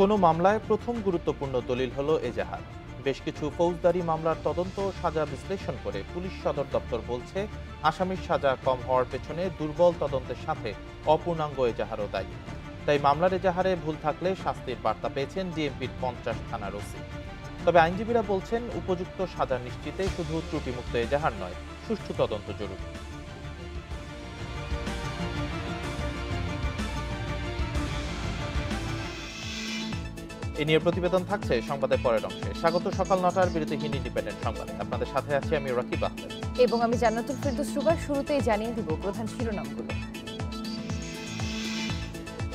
কোনো মামলায় প্রথম গুরুত্বপূর্ণ দলিল হল এজাহার বেশ কিছু ফৌজদারি মামলার তদন্ত ও সাজা বিশ্লেষণ করে পুলিশ সদর দপ্তর বলছে আসামির সাজা কম হওয়ার পেছনে দুর্বল তদন্তের সাথে অপূর্ণাঙ্গ এজাহারও দায়ী তাই মামলার এজাহারে ভুল থাকলে শাস্তির বার্তা পেয়েছেন ডিএমপির পঞ্চাশ থানার ওসি তবে আইনজীবীরা বলছেন উপযুক্ত সাজা নিশ্চিতে শুধু ত্রুটিমুক্ত এজাহার নয় সুষ্ঠু তদন্ত জরুরি এই নিয়ে প্রতিবেদন থাকছে সংবাদের পরের অংশে স্বাগত সকাল নটার বিরতিহীন ইন্ডিপেন্ডেন্ট সংবাদে আপনাদের সাথে আছি আমি রাকিব আহমেদ এবং আমি জান্নাতুল ফেরদৌস সুগার শুরুতেই জানিয়ে দিব প্রধান শিরোনামগুলো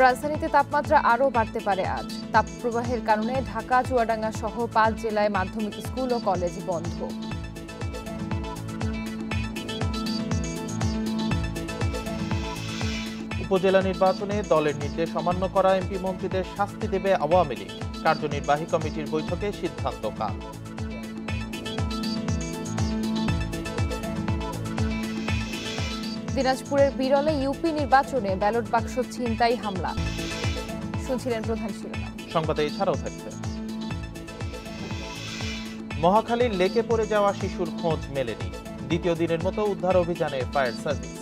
রাজধানীতে তাপমাত্রা আরও বাড়তে পারে আজ তাপপ্রবাহের কারণে ঢাকা চুয়াডাঙ্গা সহ পাঁচ জেলায় মাধ্যমিক স্কুল ও কলেজ বন্ধ উপজেলা নির্বাচনে দলের নির্দেশ অমান্য করা এমপি মন্ত্রীদের শাস্তি দেবে আওয়ামী লীগ কার্যনির্বাহী কমিটির বৈঠকে সিদ্ধান্ত কাল দিনাজপুরের বিরলে ইউপি নির্বাচনে ব্যালট বাক্স ছিনতাই হামলা শুনছিলেন প্রধান সংবাদে এছাড়াও থাকছে মহাখালীর লেকে পড়ে যাওয়া শিশুর খোঁজ মেলেনি দ্বিতীয় দিনের মতো উদ্ধার অভিযানে ফায়ার সার্ভিস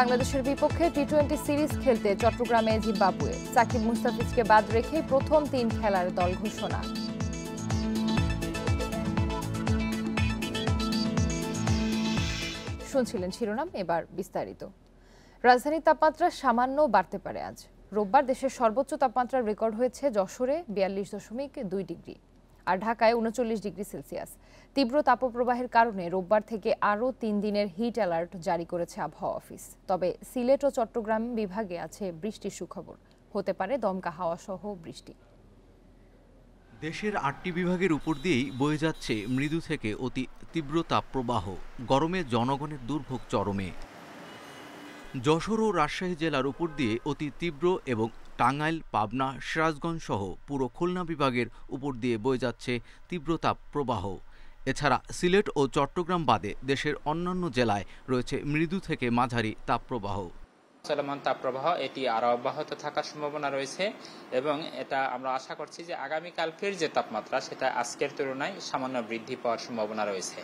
বাংলাদেশের বিপক্ষে টি টোয়েন্টি সিরিজ খেলতে চট্টগ্রামে জিম্বাবুয়ে সাকিব মুস্তাফিজকে বাদ রেখে প্রথম তিন খেলার দল ঘোষণা শুনছিলেন শিরোনাম এবার বিস্তারিত রাজধানীর তাপমাত্রা সামান্য বাড়তে পারে আজ রোববার দেশের সর্বোচ্চ তাপমাত্রার রেকর্ড হয়েছে যশোরে বিয়াল্লিশ দশমিক দুই ডিগ্রি আর ঢাকায় উনচল্লিশ ডিগ্রি সেলসিয়াস তীব্র তাপপ্রবাহের কারণে রোববার থেকে আরও তিন দিনের হিট অ্যালার্ট জারি করেছে আবহাওয়া অফিস তবে সিলেট ও চট্টগ্রাম বিভাগে আছে বৃষ্টির সুখবর হতে পারে দমকা হাওয়া সহ বৃষ্টি দেশের আটটি বিভাগের উপর দিয়েই বয়ে যাচ্ছে মৃদু থেকে অতি তীব্র তাপপ্রবাহ গরমে জনগণের দুর্ভোগ চরমে যশোর ও রাজশাহী জেলার উপর দিয়ে অতি তীব্র এবং টাঙ্গাইল পাবনা সিরাজগঞ্জ সহ পুরো খুলনা বিভাগের উপর দিয়ে বয়ে যাচ্ছে তীব্র তাপপ্রবাহ প্রবাহ এছাড়া সিলেট ও চট্টগ্রাম বাদে দেশের অন্যান্য জেলায় রয়েছে মৃদু থেকে মাঝারি তাপপ্রবাহ চলমান তাপপ্রবাহ এটি আরো অব্যাহত থাকার সম্ভাবনা রয়েছে এবং এটা আমরা আশা করছি যে আগামীকালকের যে তাপমাত্রা সেটা আজকের তুলনায় সামান্য বৃদ্ধি পাওয়ার সম্ভাবনা রয়েছে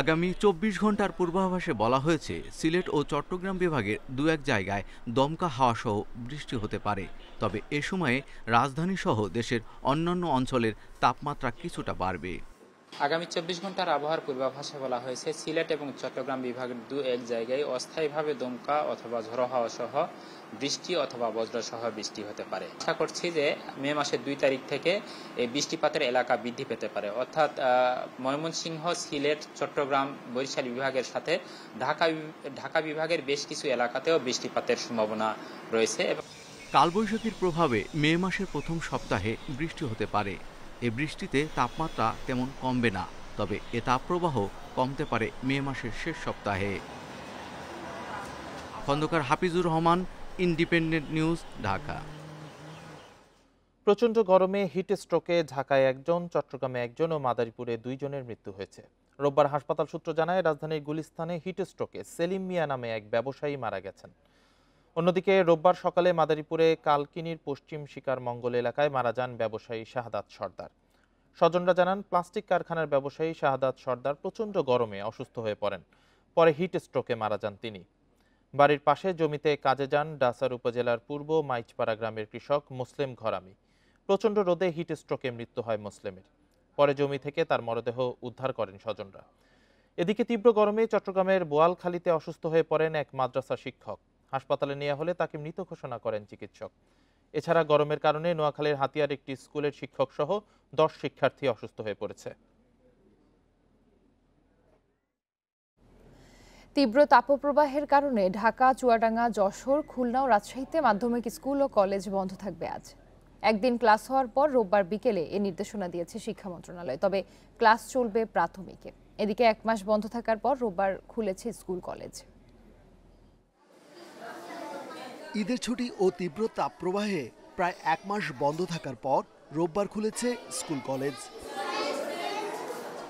আগামী চব্বিশ ঘন্টার পূর্বাভাসে বলা হয়েছে সিলেট ও চট্টগ্রাম বিভাগের দু এক জায়গায় দমকা হাওয়া সহ বৃষ্টি হতে পারে তবে এ সময়ে রাজধানীসহ দেশের অন্যান্য অঞ্চলের তাপমাত্রা কিছুটা বাড়বে আগামী চব্বিশ ঘন্টার আবহাওয়ার পূর্বাভাসে বলা হয়েছে সিলেট এবং চট্টগ্রাম বিভাগের দু এক জায়গায় অস্থায়ীভাবে দমকা অথবা ঝড়ো হওয়া সহ বৃষ্টি অথবা বজ্রসহ বৃষ্টি হতে পারে আশা করছি যে মে মাসের দুই তারিখ থেকে এই বৃষ্টিপাতের এলাকা বৃদ্ধি পেতে পারে অর্থাৎ ময়মনসিংহ সিলেট চট্টগ্রাম বরিশাল বিভাগের সাথে ঢাকা ঢাকা বিভাগের বেশ কিছু এলাকাতেও বৃষ্টিপাতের সম্ভাবনা রয়েছে কালবৈশাখীর প্রভাবে মে মাসের প্রথম সপ্তাহে বৃষ্টি হতে পারে এ বৃষ্টিতে তাপমাত্রা তেমন কমবে না তবে এ তাপপ্রবাহ কমতে পারে মে মাসের শেষ সপ্তাহে খন্দকার হাফিজুর রহমান ইন্ডিপেন্ডেন্ট নিউজ ঢাকা প্রচণ্ড গরমে হিট স্ট্রোকে ঢাকায় একজন চট্টগ্রামে একজন ও মাদারীপুরে দুইজনের মৃত্যু হয়েছে রোববার হাসপাতাল সূত্র জানায় রাজধানীর গুলিস্তানে হিট স্ট্রোকে সেলিম মিয়া নামে এক ব্যবসায়ী মারা গেছেন অন্যদিকে রোববার সকালে মাদারীপুরে কালকিনির পশ্চিম শিকার মঙ্গল এলাকায় মারা যান ব্যবসায়ী শাহাদাত সর্দার স্বজনরা জানান প্লাস্টিক কারখানার ব্যবসায়ী শাহাদাত সর্দার প্রচণ্ড গরমে অসুস্থ হয়ে পড়েন পরে হিট স্ট্রোকে মারা যান তিনি বাড়ির পাশে জমিতে কাজে যান ডাসার উপজেলার পূর্ব মাইচপাড়া গ্রামের কৃষক মুসলিম ঘরামি প্রচণ্ড রোদে হিট স্ট্রোকে মৃত্যু হয় মুসলিমের পরে জমি থেকে তার মরদেহ উদ্ধার করেন স্বজনরা এদিকে তীব্র গরমে চট্টগ্রামের বোয়ালখালীতে অসুস্থ হয়ে পড়েন এক মাদ্রাসা শিক্ষক হাসপাতালে নেওয়া হলে তাকে মৃত ঘোষণা করেন চিকিৎসক এছাড়া গরমের কারণে নোয়াখালীর হাতিয়ার একটি স্কুলের শিক্ষক সহ দশ শিক্ষার্থী অসুস্থ হয়ে পড়েছে তীব্র তাপপ্রবাহের কারণে ঢাকা চুয়াডাঙ্গা যশোর খুলনা ও রাজশাহীতে মাধ্যমিক স্কুল ও কলেজ বন্ধ থাকবে আজ একদিন ক্লাস হওয়ার পর রোববার বিকেলে এ নির্দেশনা দিয়েছে শিক্ষা মন্ত্রণালয় তবে ক্লাস চলবে প্রাথমিকে এদিকে এক মাস বন্ধ থাকার পর রোববার খুলেছে স্কুল কলেজ ঈদের ছুটি ও তীব্র তাপপ্রবাহে প্রায় এক মাস বন্ধ থাকার পর রোববার খুলেছে স্কুল কলেজ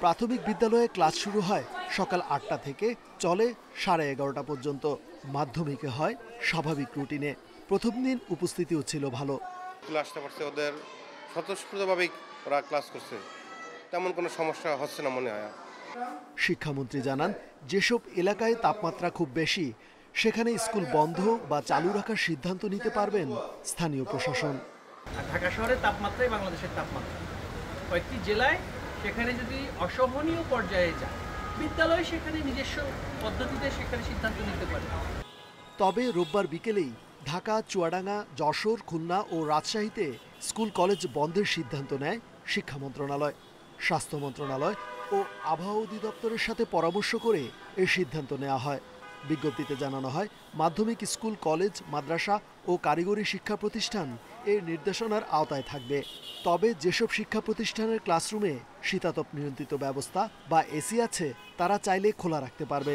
প্রাথমিক বিদ্যালয়ে ক্লাস শুরু হয় সকাল আটটা থেকে চলে সাড়ে এগারোটা পর্যন্ত মাধ্যমিকে হয় স্বাভাবিক রুটিনে প্রথম দিন উপস্থিতিও ছিল ভালো ক্লাসটা পড়ছে ওদের স্বতঃস্ফূর্তভাবেই ওরা ক্লাস করছে তেমন কোনো সমস্যা হচ্ছে না মনে হয় শিক্ষামন্ত্রী জানান যেসব এলাকায় তাপমাত্রা খুব বেশি সেখানে স্কুল বন্ধ বা চালু রাখার সিদ্ধান্ত নিতে পারবেন স্থানীয় প্রশাসন ঢাকা শহরের তাপমাত্রাই বাংলাদেশের তাপমাত্রা কয়েকটি জেলায় সেখানে যদি অসহনীয় পর্যায়ে যায় বিদ্যালয় সেখানে নিজস্ব পদ্ধতিতে সেখানে সিদ্ধান্ত নিতে পারে তবে রোববার বিকেলেই ঢাকা চুয়াডাঙ্গা যশোর খুলনা ও রাজশাহীতে স্কুল কলেজ বন্ধের সিদ্ধান্ত নেয় শিক্ষা মন্ত্রণালয় স্বাস্থ্য মন্ত্রণালয় ও আবহাওয়া অধিদপ্তরের সাথে পরামর্শ করে এ সিদ্ধান্ত নেওয়া হয় বিজ্ঞপ্তিতে জানানো হয় মাধ্যমিক স্কুল কলেজ মাদ্রাসা ও কারিগরি শিক্ষা প্রতিষ্ঠান এই নির্দেশনার আওতায় থাকবে তবে যেসব শিক্ষা প্রতিষ্ঠানের ক্লাসরুমে শীতাতপ নিয়ন্ত্রিত ব্যবস্থা বা এসি আছে তারা চাইলে খোলা রাখতে পারবে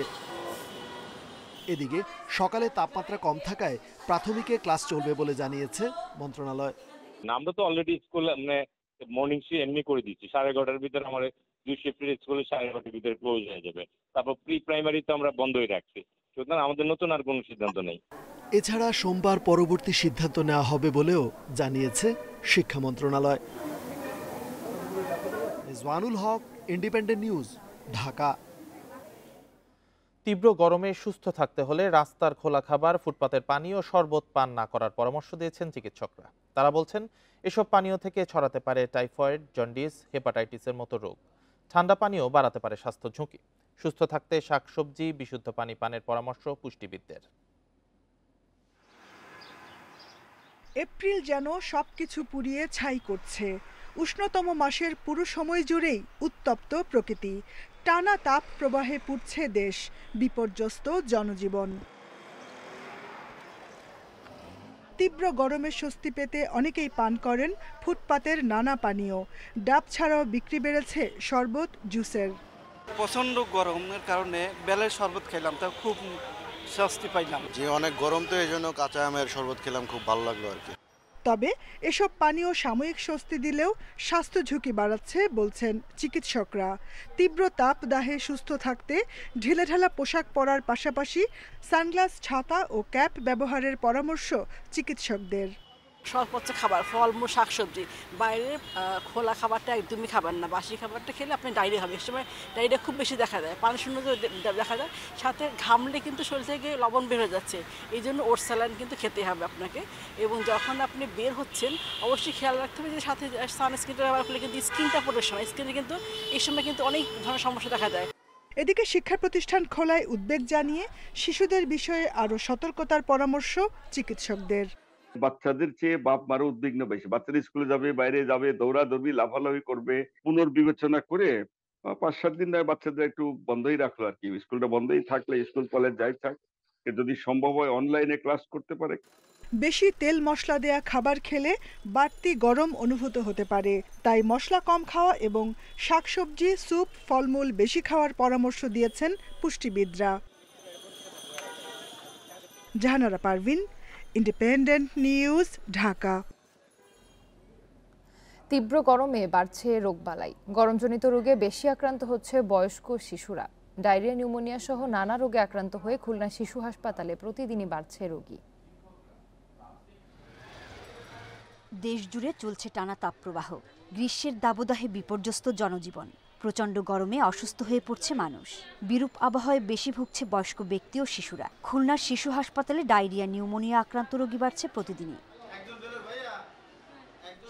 এদিকে সকালে তাপমাত্রা কম থাকায় প্রাথমিকে ক্লাস চলবে বলে জানিয়েছে মন্ত্রণালয় আমরা তো অলরেডি স্কুল মানে মর্নিং শিফট এমনি করে দিচ্ছি সাড়ে এগারোটার ভিতরে আমাদের দুই শিফটের স্কুলে সাড়ে এগারোটার ভিতরে ক্লোজ হয়ে যাবে তারপর প্রি প্রাইমারি তো আমরা বন্ধই রাখছি সুতরাং আমাদের নতুন আর কোনো সিদ্ধান্ত নেই এছাড়া সোমবার পরবর্তী সিদ্ধান্ত নেওয়া হবে বলেও জানিয়েছে শিক্ষা মন্ত্রণালয় রিজওয়ানুল হক ইন্ডিপেন্ডেন্ট নিউজ ঢাকা তীব্র গরমে সুস্থ থাকতে হলে রাস্তার খোলা খাবার ফুটপাতের পানি ও শরবত পান না করার পরামর্শ দিয়েছেন চিকিৎসকরা তারা বলছেন এসব পানীয় থেকে ছড়াতে পারে টাইফয়েড জন্ডিস হেপাটাইটিসের মতো রোগ ঠান্ডা পানীয় বাড়াতে পারে স্বাস্থ্য ঝুঁকি সুস্থ থাকতে শাকসবজি বিশুদ্ধ পানি পানের পরামর্শ পুষ্টিবিদদের এপ্রিল যেন সবকিছু পুড়িয়ে ছাই করছে উষ্ণতম মাসের পুরো সময় জুড়েই উত্তপ্ত প্রকৃতি টানা তাপ প্রবাহে পুড়ছে দেশ বিপর্যস্ত জনজীবন তীব্র গরমে স্বস্তি পেতে অনেকেই পান করেন ফুটপাতের নানা পানীয় ডাব ছাড়াও বিক্রি বেড়েছে শরবত জুসের প্রচণ্ড গরমের কারণে বেলের শরবত খেলাম তা খুব স্বস্তি পাইলাম যে অনেক গরম তো এই জন্য কাঁচা আমের শরবত খেলাম খুব ভালো লাগলো আর কি তবে এসব পানীয় সাময়িক স্বস্তি দিলেও স্বাস্থ্য ঝুঁকি বাড়াচ্ছে বলছেন চিকিৎসকরা তীব্র তাপ দাহে সুস্থ থাকতে ঢিলেঢালা পোশাক পরার পাশাপাশি সানগ্লাস ছাতা ও ক্যাপ ব্যবহারের পরামর্শ চিকিৎসকদের সর্বোচ্চ খাবার ফলমূল সবজি বাইরের খোলা খাবারটা একদমই খাবার না বাসি খাবারটা খেলে আপনি ডায়রিয়া হবে সময় ডায়রিয়া খুব বেশি দেখা যায় পানি শূন্য দেখা যায় সাথে ঘামলে কিন্তু শরীর থেকে লবণ বের হয়ে যাচ্ছে এই জন্য ওর স্যালাইন কিন্তু খেতে হবে আপনাকে এবং যখন আপনি বের হচ্ছেন অবশ্যই খেয়াল রাখতে হবে যে সাথে সানস্ক্রিনটা ব্যবহার করলে কিন্তু স্কিনটা সময় স্কিনে কিন্তু এই সময় কিন্তু অনেক ধরনের সমস্যা দেখা যায় এদিকে শিক্ষা প্রতিষ্ঠান খোলায় উদ্বেগ জানিয়ে শিশুদের বিষয়ে আরও সতর্কতার পরামর্শ চিকিৎসকদের বাচ্চাদের চেয়ে বাপ মারও উদ্বিগ্ন বেশি বাচ্চারা স্কুলে যাবে বাইরে যাবে দৌড়াদৌড়ি লাফালাফি করবে পুনর্বিবেচনা করে পাঁচ সাত দিন ধরে বাচ্চাদের একটু বন্ধই রাখলো আর কি স্কুলটা বন্ধই থাকলে স্কুল কলেজ যাই থাক যদি সম্ভব হয় অনলাইনে ক্লাস করতে পারে বেশি তেল মশলা দেয়া খাবার খেলে বাড়তি গরম অনুভূত হতে পারে তাই মশলা কম খাওয়া এবং শাকসবজি স্যুপ ফলমূল বেশি খাওয়ার পরামর্শ দিয়েছেন পুষ্টিবিদরা জাহানারা পারভিন ইন্ডিপেন্ডেন্ট নিউজ ঢাকা তীব্র গরমে বাড়ছে রোগবালাই গরমজনিত রোগে বেশি আক্রান্ত হচ্ছে বয়স্ক শিশুরা ডায়রিয়া নিউমোনিয়া সহ নানা রোগে আক্রান্ত হয়ে খুলনা শিশু হাসপাতালে প্রতিদিনই বাড়ছে রোগী দেশ জুড়ে চলছে টানা তাপপ্রবাহ গ্রীষ্মের দাবদাহে বিপর্যস্ত জনজীবন প্রচণ্ড গরমে অসুস্থ হয়ে পড়ছে মানুষ বিরূপ আবহাওয়ায় বেশি ভুগছে বয়স্ক ব্যক্তি ও শিশুরা খুলনার শিশু হাসপাতালে ডায়রিয়া নিউমোনিয়া আক্রান্ত রোগী বাড়ছে প্রতিদিনই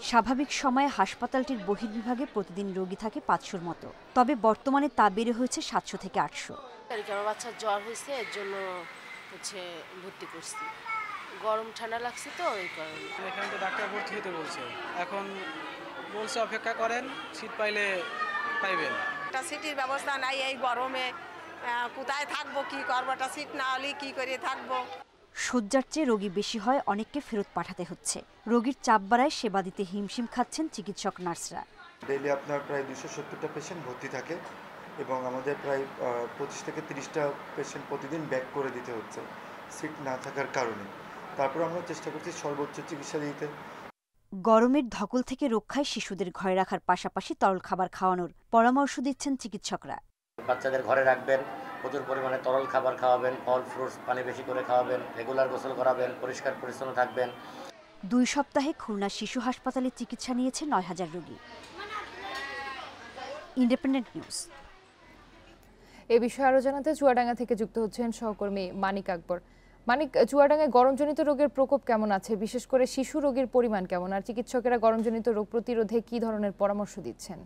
স্বাভাবিক সময়ে হাসপাতালটির বহির্বিভাগে প্রতিদিন রোগী থাকে পাঁচশোর মতো তবে বর্তমানে তা বেড়ে হয়েছে সাতশো থেকে আটশো বাচ্চার জ্বর হয়েছে এর জন্য হচ্ছে ভর্তি করছি গরম ঠান্ডা লাগছে তো ওই কারণে এখানে তো ডাক্তার ভর্তি হতে বলছে এখন বলছে অপেক্ষা করেন শীত পাইলে পাইবেন একটা সিটির ব্যবস্থা নাই এই গরমে কোথায় থাকবো কি করবো একটা সিট না হলে কি করে থাকবো শয্যার চেয়ে রোগী বেশি হয় অনেককে ফেরত পাঠাতে হচ্ছে রোগীর চাপ বাড়ায় সেবা দিতে হিমশিম খাচ্ছেন চিকিৎসক নার্সরা ডেইলি আপনার প্রায় দুশো সত্তরটা পেশেন্ট ভর্তি থাকে এবং আমাদের প্রায় পঁচিশ থেকে তিরিশটা পেশেন্ট প্রতিদিন ব্যাক করে দিতে হচ্ছে সিট না থাকার কারণে তারপর আমরা চেষ্টা করছি সর্বোচ্চ চিকিৎসা দিতে গরমের ধকল থেকে রক্ষায় শিশুদের ঘরে রাখার পাশাপাশি তরল খাবার খাওয়ানোর পরামর্শ দিচ্ছেন চিকিৎসকরা বাচ্চাদের ঘরে রাখবেন প্রচুর পরিমাণে তরল খাবার খাওয়াবেন ফল ফ্রুটস পানি বেশি করে খাওয়াবেন রেগুলার গোসল করাবেন পরিষ্কার পরিচ্ছন্ন থাকবেন দুই সপ্তাহে খুলনা শিশু হাসপাতালে চিকিৎসা নিয়েছে নয় হাজার রোগী ইন্ডিপেন্ডেন্ট নিউজ এ বিষয়ে আরো জানাতে চুয়াডাঙ্গা থেকে যুক্ত হচ্ছেন সহকর্মী মানিক আকবর মানিক চুয়াডাঙ্গায় গরমজনিত রোগের প্রকোপ কেমন আছে বিশেষ করে শিশু রোগের পরিমাণ কেমন আর চিকিৎসকেরা গরমজনিত রোগ প্রতিরোধে কি ধরনের পরামর্শ দিচ্ছেন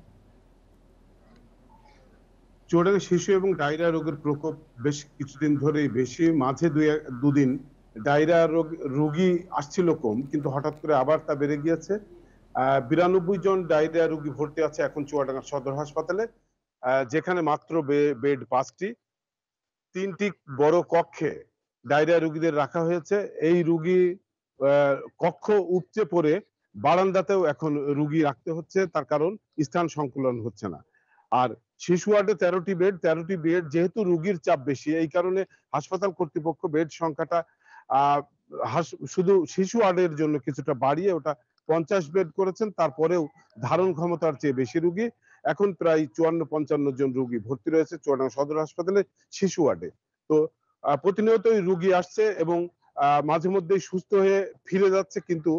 চুয়াডাঙ্গা শিশু এবং ডায়রিয়া রোগের প্রকোপ বেশ কিছুদিন ধরেই বেশি মাঝে দুই দুদিন ডায়রিয়া রোগ রোগী আসছিল কম কিন্তু হঠাৎ করে আবার তা বেড়ে গিয়েছে বিরানব্বই জন ডায়রিয়া রোগী ভর্তি আছে এখন চুয়াডাঙ্গা সদর হাসপাতালে যেখানে মাত্র বেড পাঁচটি তিনটি বড় কক্ষে ডায়রিয়া রুগীদের রাখা হয়েছে এই রুগী কক্ষ উপচে পড়ে বারান্দাতেও এখন রুগী রাখতে হচ্ছে তার কারণ স্থান সংকুলন হচ্ছে না আর শিশু ওয়ার্ডে তেরোটি বেড তেরোটি বেড যেহেতু রুগীর চাপ বেশি এই কারণে হাসপাতাল কর্তৃপক্ষ বেড সংখ্যাটা শুধু শিশু ওয়ার্ডের জন্য কিছুটা বাড়িয়ে ওটা পঞ্চাশ বেড করেছেন তারপরেও ধারণ ক্ষমতার চেয়ে বেশি রুগী এখন প্রায় চুয়ান্ন পঞ্চান্ন জন রুগী ভর্তি রয়েছে চুয়াডাঙ্গা সদর হাসপাতালে শিশু ওয়ার্ডে তো প্রতিনিয়তই রুগী আসছে এবং মাঝে মধ্যেই সুস্থ হয়ে ফিরে যাচ্ছে কিন্তু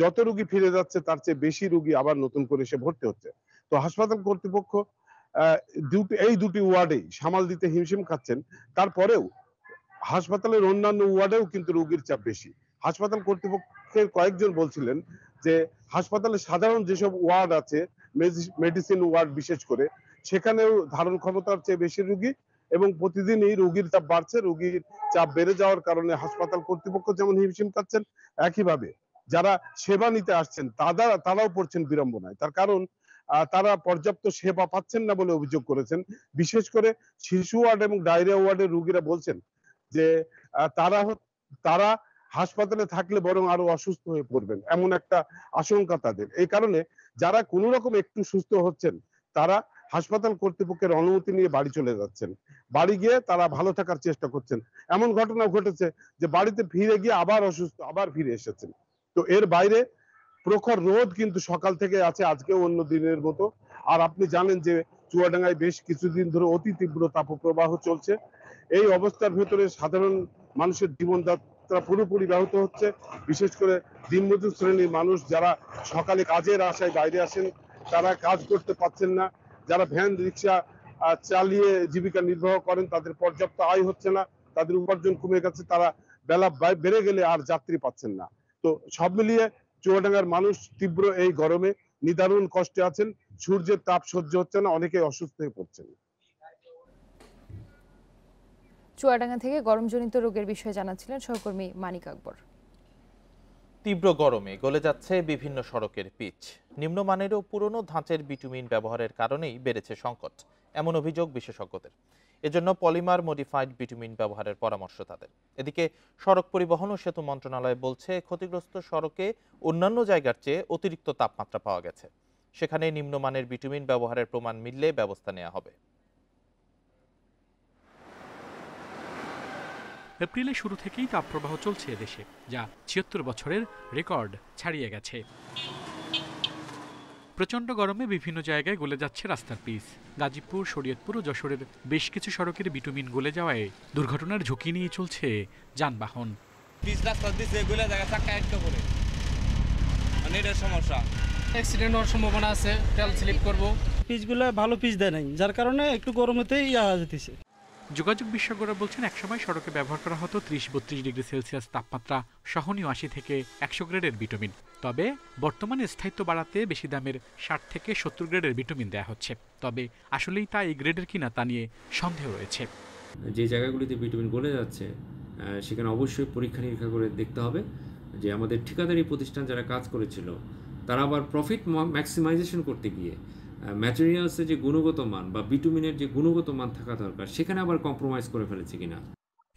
যত রুগী ফিরে যাচ্ছে তার চেয়ে বেশি রুগী আবার নতুন করে সে ভর্তি হচ্ছে তো হাসপাতাল কর্তৃপক্ষ এই দুটি ওয়ার্ডেই সামাল দিতে হিমশিম খাচ্ছেন তারপরেও হাসপাতালের অন্যান্য ওয়ার্ডেও কিন্তু রুগীর চাপ বেশি হাসপাতাল কর্তৃপক্ষের কয়েকজন বলছিলেন যে হাসপাতালে সাধারণ যেসব ওয়ার্ড আছে মেডিসিন ওয়ার্ড বিশেষ করে সেখানেও ধারণ ক্ষমতার চেয়ে বেশি রুগী এবং প্রতিদিনই রোগীর চাপ বাড়ছে রোগীর চাপ বেড়ে যাওয়ার কারণে হাসপাতাল কর্তৃপক্ষ যেমন হিমশিম খাচ্ছেন একইভাবে যারা সেবা নিতে আসছেন তাদের তারাও পড়ছেন বিড়ম্বনায় তার কারণ তারা পর্যাপ্ত সেবা পাচ্ছেন না বলে অভিযোগ করেছেন বিশেষ করে শিশু ওয়ার্ড এবং ডায়রিয়া ওয়ার্ডের রোগীরা বলছেন যে তারা তারা হাসপাতালে থাকলে বরং আরো অসুস্থ হয়ে পড়বেন এমন একটা আশঙ্কা তাদের এই কারণে যারা কোনো রকম একটু সুস্থ হচ্ছেন তারা হাসপাতাল কর্তৃপক্ষের অনুমতি নিয়ে বাড়ি চলে যাচ্ছেন বাড়ি গিয়ে তারা ভালো থাকার চেষ্টা করছেন এমন ঘটনা ঘটেছে যে বাড়িতে ফিরে গিয়ে আবার অসুস্থ আবার ফিরে এসেছেন তো এর বাইরে প্রখর রোদ কিন্তু সকাল থেকে আছে আজকে অন্য দিনের মতো আর আপনি জানেন যে চুয়াডাঙ্গায় বেশ কিছুদিন ধরে অতি তীব্র তাপপ্রবাহ চলছে এই অবস্থার ভেতরে সাধারণ মানুষের জীবনযাত্রা পুরোপুরি ব্যাহত হচ্ছে বিশেষ করে দিনমজুর শ্রেণীর মানুষ যারা সকালে কাজের আশায় বাইরে আসেন তারা কাজ করতে পারছেন না যারা ভ্যান রিক্সা চালিয়ে জীবিকা নির্বাহ করেন তাদের পর্যাপ্ত আয় হচ্ছে না তাদের উপার্জন কমে গেছে তারা বেলা বেড়ে গেলে আর যাত্রী পাচ্ছেন না তো সব মিলিয়ে চুয়াডাঙ্গার মানুষ তীব্র এই গরমে নিদারুণ কষ্টে আছেন সূর্যের তাপ সহ্য হচ্ছে না অনেকে অসুস্থ হয়ে পড়ছেন চুয়াডাঙ্গা থেকে গরমজনিত রোগের বিষয়ে জানাচ্ছিলেন সহকর্মী মানিক আকবর তীব্র গরমে গলে যাচ্ছে বিভিন্ন সড়কের পিচ নিম্নমানেরও পুরনো ধাঁচের বিটুমিন ব্যবহারের কারণেই বেড়েছে সংকট এমন অভিযোগ বিশেষজ্ঞদের এজন্য পলিমার মডিফাইড বিটুমিন ব্যবহারের পরামর্শ তাদের এদিকে সড়ক পরিবহন ও সেতু মন্ত্রণালয় বলছে ক্ষতিগ্রস্ত সড়কে অন্যান্য জায়গার চেয়ে অতিরিক্ত তাপমাত্রা পাওয়া গেছে সেখানে নিম্নমানের বিটুমিন ব্যবহারের প্রমাণ মিললে ব্যবস্থা নেওয়া হবে এপ্রিলের শুরু থেকেই তাপপ্রবাহ চলছে দেশে যা ছিয়াত্তর বছরের রেকর্ড ছাড়িয়ে গেছে প্রচণ্ড গরমে বিভিন্ন জায়গায় গলে যাচ্ছে রাস্তার পিচ গাজীপুর শরীয়তপুর ও যশোরের বেশ কিছু সড়কের বিটুমিন গলে যাওয়ায় দুর্ঘটনার ঝুঁকি নিয়ে চলছে যানবাহন মানে সম্ভাবনা আছে তেল স্লিপ করবো পিচগুলো ভালো পিচ দেয় নাই যার কারণে একটু গরমেতেই ইয়া যেতেছে যোগাযোগ বিশেষজ্ঞরা বলছেন একসময় সড়কে ব্যবহার করা হতো ত্রিশ বত্রিশ ডিগ্রি সেলসিয়াস তাপমাত্রা সহনীয় আশি থেকে একশো গ্রেডের ভিটামিন তবে বর্তমানে স্থায়িত্ব বাড়াতে বেশি দামের ষাট থেকে সত্তর গ্রেডের ভিটামিন দেওয়া হচ্ছে তবে আসলেই তা এই গ্রেডের কিনা তা নিয়ে সন্দেহ রয়েছে যে জায়গাগুলিতে ভিটামিন গলে যাচ্ছে সেখানে অবশ্যই পরীক্ষা নিরীক্ষা করে দেখতে হবে যে আমাদের ঠিকাদারি প্রতিষ্ঠান যারা কাজ করেছিল তারা আবার প্রফিট ম্যাক্সিমাইজেশন করতে গিয়ে ম্যাটেরিয়ালসের যে গুণগত মান বা বিটুমিনের যে গুণগত মান থাকা দরকার সেখানে আবার কম্প্রোমাইজ করে ফেলেছে কিনা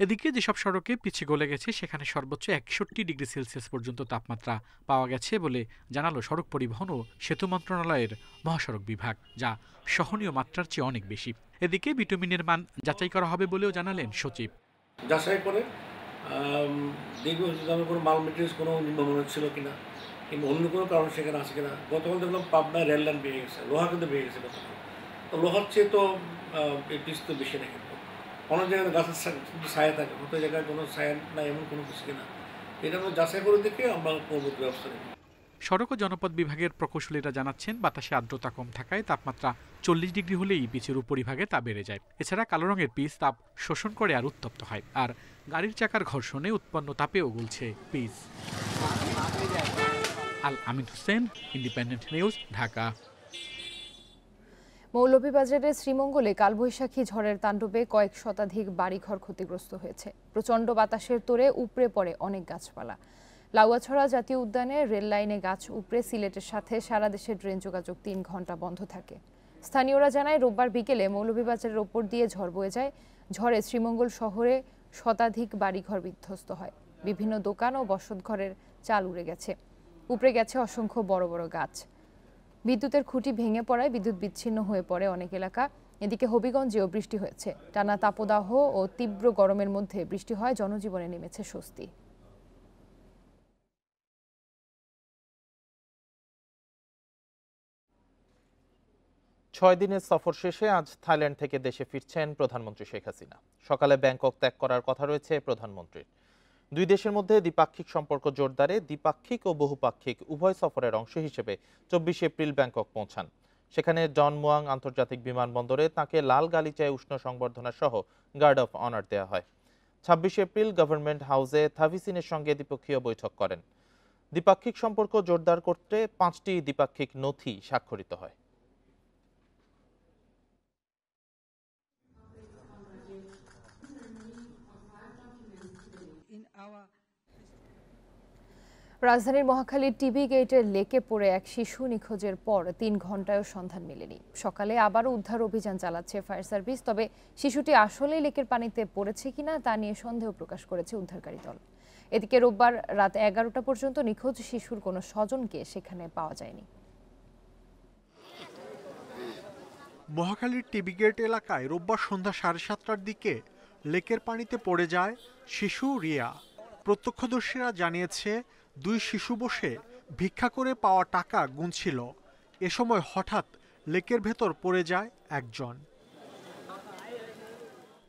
এদিকে যেসব সড়কে পিছিয়ে গলে গেছে সেখানে সর্বোচ্চ একষট্টি ডিগ্রি সেলসিয়াস পর্যন্ত তাপমাত্রা পাওয়া গেছে বলে জানালো সড়ক পরিবহন ও সেতু মন্ত্রণালয়ের মহাসড়ক বিভাগ যা সহনীয় মাত্রার চেয়ে অনেক বেশি এদিকে ভিটামিনের মান যাচাই করা হবে বলেও জানালেন সচিব যাচাই করে দেখব কোনো মাল মেটেরিয়াল কোনো নিম্নমানের ছিল কিনা কিন্তু অন্য কোনো কারণ সেখানে আছে কিনা গতকাল দেখলাম পাবনায় রেল লাইন ভেঙে গেছে লোহা কিন্তু ভেঙে গেছে গতকাল তো লোহার চেয়ে তো পিস তো বেশি না কিন্তু অনেক জায়গায় গাছের ছায়া থাকে কত জায়গায় কোনো ছায়া না এমন কোনো কিছু কিনা এটা আমরা যাচাই করে দেখে আমরা করবো ব্যবস্থা নেব সড়ক ও জনপদ বিভাগের প্রকৌশলীরা জানাচ্ছেন বাতাসে আর্দ্রতা কম থাকায় তাপমাত্রা চল্লিশ ডিগ্রি হলেই বীচের উপরিভাগে তা বেড়ে যায় এছাড়া কালো রঙের পিচ তাপ শোষণ করে আর উত্তপ্ত হয় আর গাড়ির চাকার ঘর্ষণে উৎপন্ন তাপেও গলছে pitch Al Amin Hossain Independent News Dhaka মৌলভীবাজারের শ্রীমঙ্গলে কালবৈশাখী ঝড়ের তাণ্ডবে কয়েক শতাধিক বাড়িঘর ক্ষতিগ্রস্ত হয়েছে প্রচণ্ড বাতাসের তোরে উপড়ে পড়ে অনেক গাছপালা লাউয়াছড়া জাতীয় উদ্যানে রেল লাইনে গাছ উপড়ে সিলেটের সাথে সারা দেশের ট্রেন যোগাযোগ তিন ঘন্টা বন্ধ থাকে স্থানীয়রা জানায় রোববার বিকেলে মৌলভীবাজারের ওপর দিয়ে ঝড় বয়ে যায় ঝড়ে শ্রীমঙ্গল শহরে শতাধিক বাড়িঘর বিধ্বস্ত হয় বিভিন্ন দোকান ও বসতঘরের চাল উড়ে গেছে উপরে গেছে অসংখ্য বড় বড় গাছ বিদ্যুতের খুঁটি ভেঙে পড়ায় বিদ্যুৎ বিচ্ছিন্ন হয়ে পড়ে অনেক এলাকা এদিকে হবিগঞ্জেও বৃষ্টি হয়েছে টানা তাপদাহ ও তীব্র গরমের মধ্যে বৃষ্টি হয় জনজীবনে নেমেছে স্বস্তি ছয় দিনের সফর শেষে আজ থাইল্যান্ড থেকে দেশে ফিরছেন প্রধানমন্ত্রী শেখ হাসিনা সকালে ব্যাংকক ত্যাগ করার কথা রয়েছে প্রধানমন্ত্রীর দুই দেশের মধ্যে দ্বিপাক্ষিক সম্পর্ক জোরদারে দ্বিপাক্ষিক ও বহুপাক্ষিক উভয় সফরের অংশ হিসেবে চব্বিশ এপ্রিল ব্যাংকক পৌঁছান সেখানে জন মুয়াং আন্তর্জাতিক বিমানবন্দরে তাকে লাল গালিচায় উষ্ণ সংবর্ধনা সহ গার্ড অফ অনার দেওয়া হয় ছাব্বিশে এপ্রিল গভর্নমেন্ট হাউসে থাভিসিনের সঙ্গে দ্বিপক্ষীয় বৈঠক করেন দ্বিপাক্ষিক সম্পর্ক জোরদার করতে পাঁচটি দ্বিপাক্ষিক নথি স্বাক্ষরিত হয় রাজধানীর মহাখালীর টিভি গেটের লেকে পড়ে এক শিশু নিখোঁজের পর তিন ঘন্টায়ও সন্ধান মেলেনি সকালে আবারও উদ্ধার অভিযান চালাচ্ছে ফায়ার সার্ভিস তবে শিশুটি আসলেই লেকের পানিতে পড়েছে কিনা তা নিয়ে সন্দেহ প্রকাশ করেছে উদ্ধারকারী দল এদিকে রোববার রাত এগারোটা পর্যন্ত নিখোঁজ শিশুর কোনো স্বজনকে সেখানে পাওয়া যায়নি মহাখালীর টিভি গেট এলাকায় রোববার সন্ধ্যা সাড়ে সাতটার দিকে লেকের পানিতে পড়ে যায় শিশু রিয়া প্রত্যক্ষদর্শীরা জানিয়েছে দুই শিশু বসে ভিক্ষা করে পাওয়া টাকা গুনছিল এ সময় হঠাৎ লেকের ভেতর পড়ে যায় একজন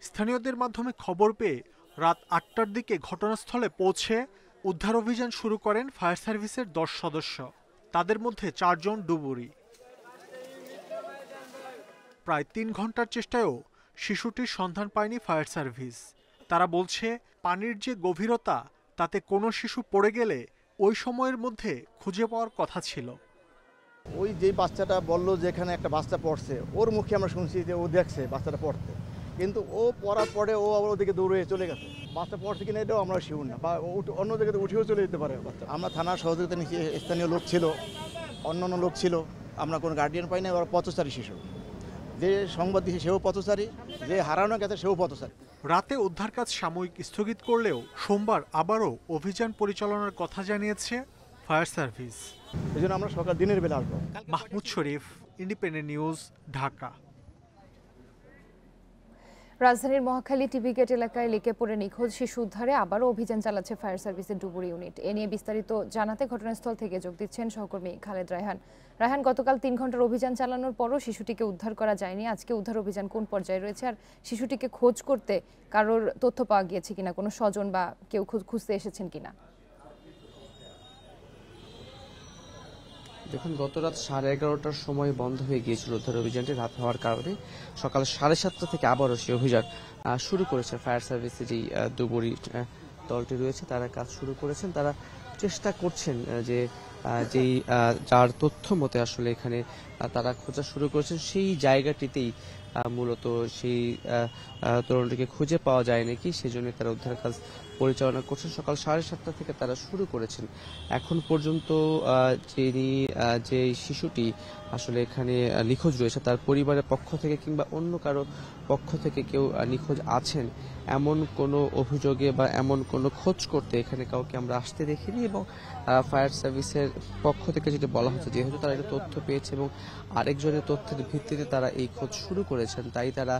স্থানীয়দের মাধ্যমে খবর পেয়ে রাত আটটার দিকে ঘটনাস্থলে পৌঁছে উদ্ধার অভিযান শুরু করেন ফায়ার সার্ভিসের দশ সদস্য তাদের মধ্যে চারজন ডুবুরি প্রায় তিন ঘন্টার চেষ্টায়ও শিশুটির সন্ধান পায়নি ফায়ার সার্ভিস তারা বলছে পানির যে গভীরতা তাতে কোনো শিশু পড়ে গেলে ওই সময়ের মধ্যে খুঁজে পাওয়ার কথা ছিল ওই যে বাচ্চাটা বললো যে এখানে একটা বাচ্চা পড়ছে ওর মুখে আমরা শুনছি যে ও দেখছে বাচ্চাটা পড়তে কিন্তু ও পড়ার পরে ও আবার ওদিকে দৌড়ে চলে গেছে বাচ্চা পড়ছে কিনা এটাও আমরা শিউ না বা অন্য জায়গাতে উঠেও চলে যেতে পারে বাচ্চা আমরা থানার সহযোগিতা নিচে স্থানীয় লোক ছিল অন্য অন্য লোক ছিল আমরা কোনো গার্ডিয়ান পাই না ওরা পথচারী শিশু যে সংবাদ দিয়েছে সেও পথচারী যে হারানো গেছে সেও পথচারী রাতে উদ্ধার কাজ সাময়িক স্থগিত করলেও সোমবার আবারও অভিযান পরিচালনার কথা জানিয়েছে ফায়ার সার্ভিস এই জন্য আমরা সকাল দিনের বেলা আসবো মাহমুদ শরীফ ইন্ডিপেন্ডেন্ট নিউজ ঢাকা রাজধানীর মহাখালী টিভি গেট এলাকায় লেকে পড়ে নিখোঁজ শিশু উদ্ধারে আবারও অভিযান চালাচ্ছে ফায়ার সার্ভিসের ডুবুরি ইউনিট এ নিয়ে বিস্তারিত জানাতে ঘটনাস্থল থেকে যোগ দিচ্ছেন সহকর্মী খালেদ রায়হান রায়হান গতকাল তিন ঘন্টার অভিযান চালানোর পরও শিশুটিকে উদ্ধার করা যায়নি আজকে উদ্ধার অভিযান কোন পর্যায়ে রয়েছে আর শিশুটিকে খোঁজ করতে কারোর তথ্য পাওয়া গিয়েছে কিনা কোনো স্বজন বা কেউ খুঁজতে এসেছেন কিনা দেখুন গত রাত সাড়ে এগারোটার সময় বন্ধ হয়ে গিয়েছিল উদ্ধার অভিযানটি রাত হওয়ার কারণে সকাল সাড়ে সাতটা থেকে আবারও সেই অভিযান শুরু করেছে ফায়ার সার্ভিসের যেই দুবরি দলটি রয়েছে তারা কাজ শুরু করেছেন তারা চেষ্টা করছেন যে যেই যার তথ্য মতে আসলে এখানে তারা খোঁজা শুরু করেছেন সেই জায়গাটিতেই মূলত সেই তরুণটিকে খুঁজে পাওয়া যায় নাকি সেজন্য তারা উদ্ধার কাজ পরিচালনা করছেন সকাল সাড়ে সাতটা থেকে তারা শুরু করেছেন এখন পর্যন্ত যিনি যে শিশুটি আসলে এখানে নিখোঁজ রয়েছে তার পরিবারের পক্ষ থেকে কিংবা অন্য কারো পক্ষ থেকে কেউ নিখোঁজ আছেন এমন কোনো অভিযোগে বা এমন কোনো খোঁজ করতে এখানে কাউকে আমরা আসতে দেখিনি এবং ফায়ার সার্ভিসের পক্ষ থেকে যেটা বলা হচ্ছে যেহেতু তারা একটা তথ্য পেয়েছে এবং আরেকজনের তথ্যের ভিত্তিতে তারা এই খোঁজ শুরু করেছেন তাই তারা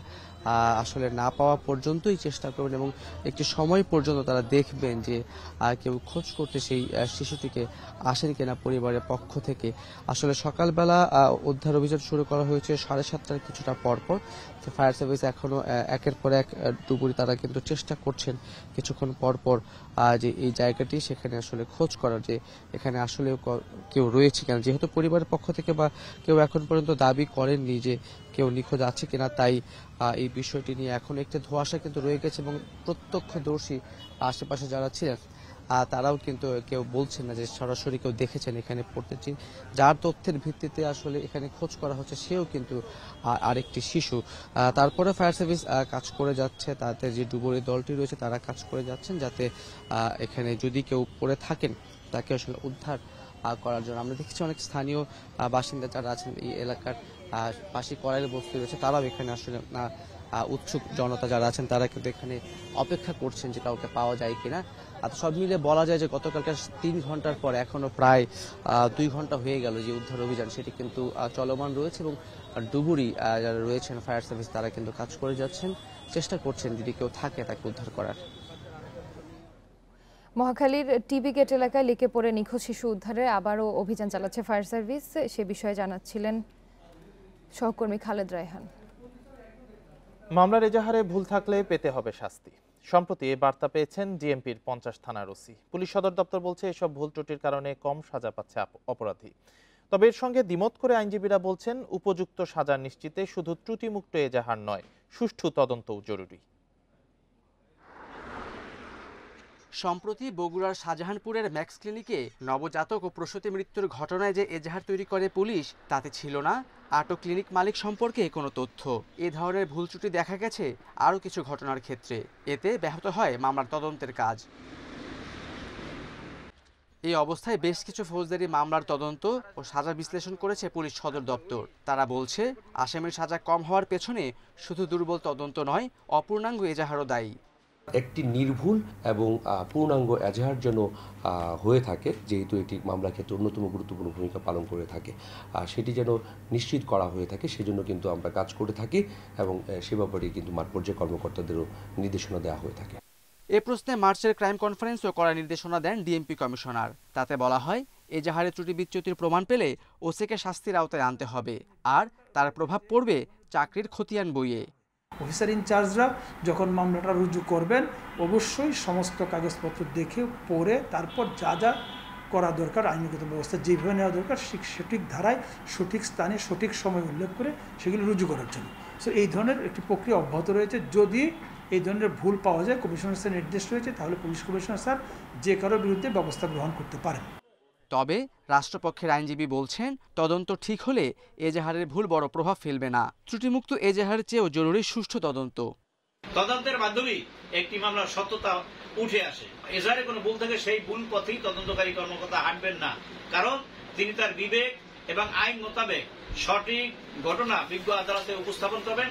আসলে না পাওয়া পর্যন্তই চেষ্টা করবেন এবং একটি সময় পর্যন্ত তারা দেখবেন যে কেউ খোঁজ করতে সেই শিশুটিকে আসেন কিনা পরিবারের পক্ষ থেকে আসলে সকালবেলা উদ্ধার অভিযান শুরু করা হয়েছে সাড়ে সাতটার কিছুটা পরপর ফায়ার সার্ভিস এখনও একের পর এক ডুবুরি তারা কিন্তু চেষ্টা করছেন কিছুক্ষণ পর পর যে এই জায়গাটি সেখানে আসলে খোঁজ করার যে এখানে আসলে কেউ রয়েছে কেন যেহেতু পরিবারের পক্ষ থেকে বা কেউ এখন পর্যন্ত দাবি করেননি যে কেউ নিখোঁজ আছে কিনা তাই এই বিষয়টি নিয়ে এখন একটি ধোয়াশা কিন্তু রয়ে গেছে এবং প্রত্যক্ষদর্শী আশেপাশে যারা ছিলেন তারাও কিন্তু কেউ বলছেন না যে সরাসরি কেউ দেখেছেন এখানে পড়তেছি যার তথ্যের ভিত্তিতে আসলে এখানে খোঁজ করা হচ্ছে সেও কিন্তু আরেকটি শিশু তারপরে ফায়ার সার্ভিস কাজ করে যাচ্ছে তাতে যে ডুবুরি দলটি রয়েছে তারা কাজ করে যাচ্ছেন যাতে এখানে যদি কেউ পড়ে থাকেন তাকে আসলে উদ্ধার করার জন্য আমরা দেখেছি অনেক স্থানীয় বাসিন্দা যারা আছেন এই এলাকার পাশে করাইল বস্তি রয়েছে তারাও এখানে আসলে উৎসুক জনতা যারা আছেন তারা কিন্তু এখানে অপেক্ষা করছেন যে কাউকে পাওয়া যায় কিনা আর আচ্ছা, সব মিলে বলা যায় যে গতকালকার তিন ঘন্টার পর এখনো প্রায় দুই ঘন্টা হয়ে গেল যে উদ্ধার অভিযান সেটি কিন্তু চলমান রয়েছে এবং ডুবুরি যারা রয়েছেন ফায়ার সার্ভিস তারা কিন্তু কাজ করে যাচ্ছেন চেষ্টা করছেন যদি কেউ থাকে তাকে উদ্ধার করার মহাখালীর টিবি গেট এলাকায় লিখে পড়ে নিখোঁজ শিশু উদ্ধারে আবারও অভিযান চালাচ্ছে ফায়ার সার্ভিস সে বিষয়ে জানাচ্ছিলেন সহকর্মী খালেদ রায়হান মামলার এজাহারে ভুল থাকলে পেতে হবে শাস্তি সম্প্রতি এ বার্তা পেয়েছেন ডিএমপির পঞ্চাশ থানার ওসি পুলিশ সদর দপ্তর বলছে এসব ভুল ত্রুটির কারণে কম সাজা পাচ্ছে অপরাধী তবে এর সঙ্গে দ্বিমত করে আইনজীবীরা বলছেন উপযুক্ত সাজা নিশ্চিতে শুধু ত্রুটিমুক্ত এজাহার নয় সুষ্ঠু তদন্তও জরুরি সম্প্রতি বগুড়ার শাহজাহানপুরের ম্যাক্স ক্লিনিকে নবজাতক ও প্রসূতি মৃত্যুর ঘটনায় যে এজাহার তৈরি করে পুলিশ তাতে ছিল না আটক ক্লিনিক মালিক সম্পর্কে কোনো তথ্য এ ধরনের ভুল ত্রুটি দেখা গেছে আরও কিছু ঘটনার ক্ষেত্রে এতে ব্যাহত হয় মামলার তদন্তের কাজ এই অবস্থায় বেশ কিছু ফৌজদারি মামলার তদন্ত ও সাজা বিশ্লেষণ করেছে পুলিশ সদর দপ্তর তারা বলছে আসামির সাজা কম হওয়ার পেছনে শুধু দুর্বল তদন্ত নয় অপূর্ণাঙ্গ এজাহারও দায়ী একটি নির্ভুল এবং পূর্ণাঙ্গ এজাহার যেন হয়ে থাকে যেহেতু এটি মামলা ক্ষেত্রে অন্যতম গুরুত্বপূর্ণ ভূমিকা পালন করে থাকে আর সেটি যেন নিশ্চিত করা হয়ে থাকে সেজন্য কিন্তু আমরা কাজ করে থাকি এবং সে ব্যাপারে কিন্তু মাঠ পর্যায়ে কর্মকর্তাদেরও নির্দেশনা দেওয়া হয়ে থাকে এ প্রশ্নে মার্চের ক্রাইম কনফারেন্সও করার নির্দেশনা দেন ডিএমপি কমিশনার তাতে বলা হয় এজাহারে ত্রুটি বিচ্যুতির প্রমাণ পেলে ওসিকে শাস্তির আওতায় আনতে হবে আর তার প্রভাব পড়বে চাকরির খতিয়ান বইয়ে অফিসার ইনচার্জরা যখন মামলাটা রুজু করবেন অবশ্যই সমস্ত কাগজপত্র দেখে পড়ে তারপর যা যা করা দরকার আইনগত ব্যবস্থা যেভাবে নেওয়া দরকার সঠিক ধারায় সঠিক স্থানে সঠিক সময় উল্লেখ করে সেগুলো রুজু করার জন্য সো এই ধরনের একটি প্রক্রিয়া অব্যাহত রয়েছে যদি এই ধরনের ভুল পাওয়া যায় কমিশনার স্যার নির্দেশ রয়েছে তাহলে পুলিশ কমিশনার স্যার যে কারোর বিরুদ্ধে ব্যবস্থা গ্রহণ করতে পারেন তবে রাষ্ট্রপক্ষের আইনজীবী বলছেন তদন্ত ঠিক হলে এজাহারের ভুল বড় প্রভাব ফেলবে না ত্রুটিমুক্ত এজাহারের চেয়েও জরুরি সুষ্ঠু তদন্ত তদন্তের মাধ্যমে একটি মামলার সত্যতা উঠে আসে এজাহারে কোনো ভুল থাকে সেই ভুল পথেই তদন্তকারী কর্মকর্তা হাঁটবেন না কারণ তিনি তার বিবেক এবং আইন মোতাবেক সঠিক ঘটনা বিজ্ঞ আদালতে উপস্থাপন করবেন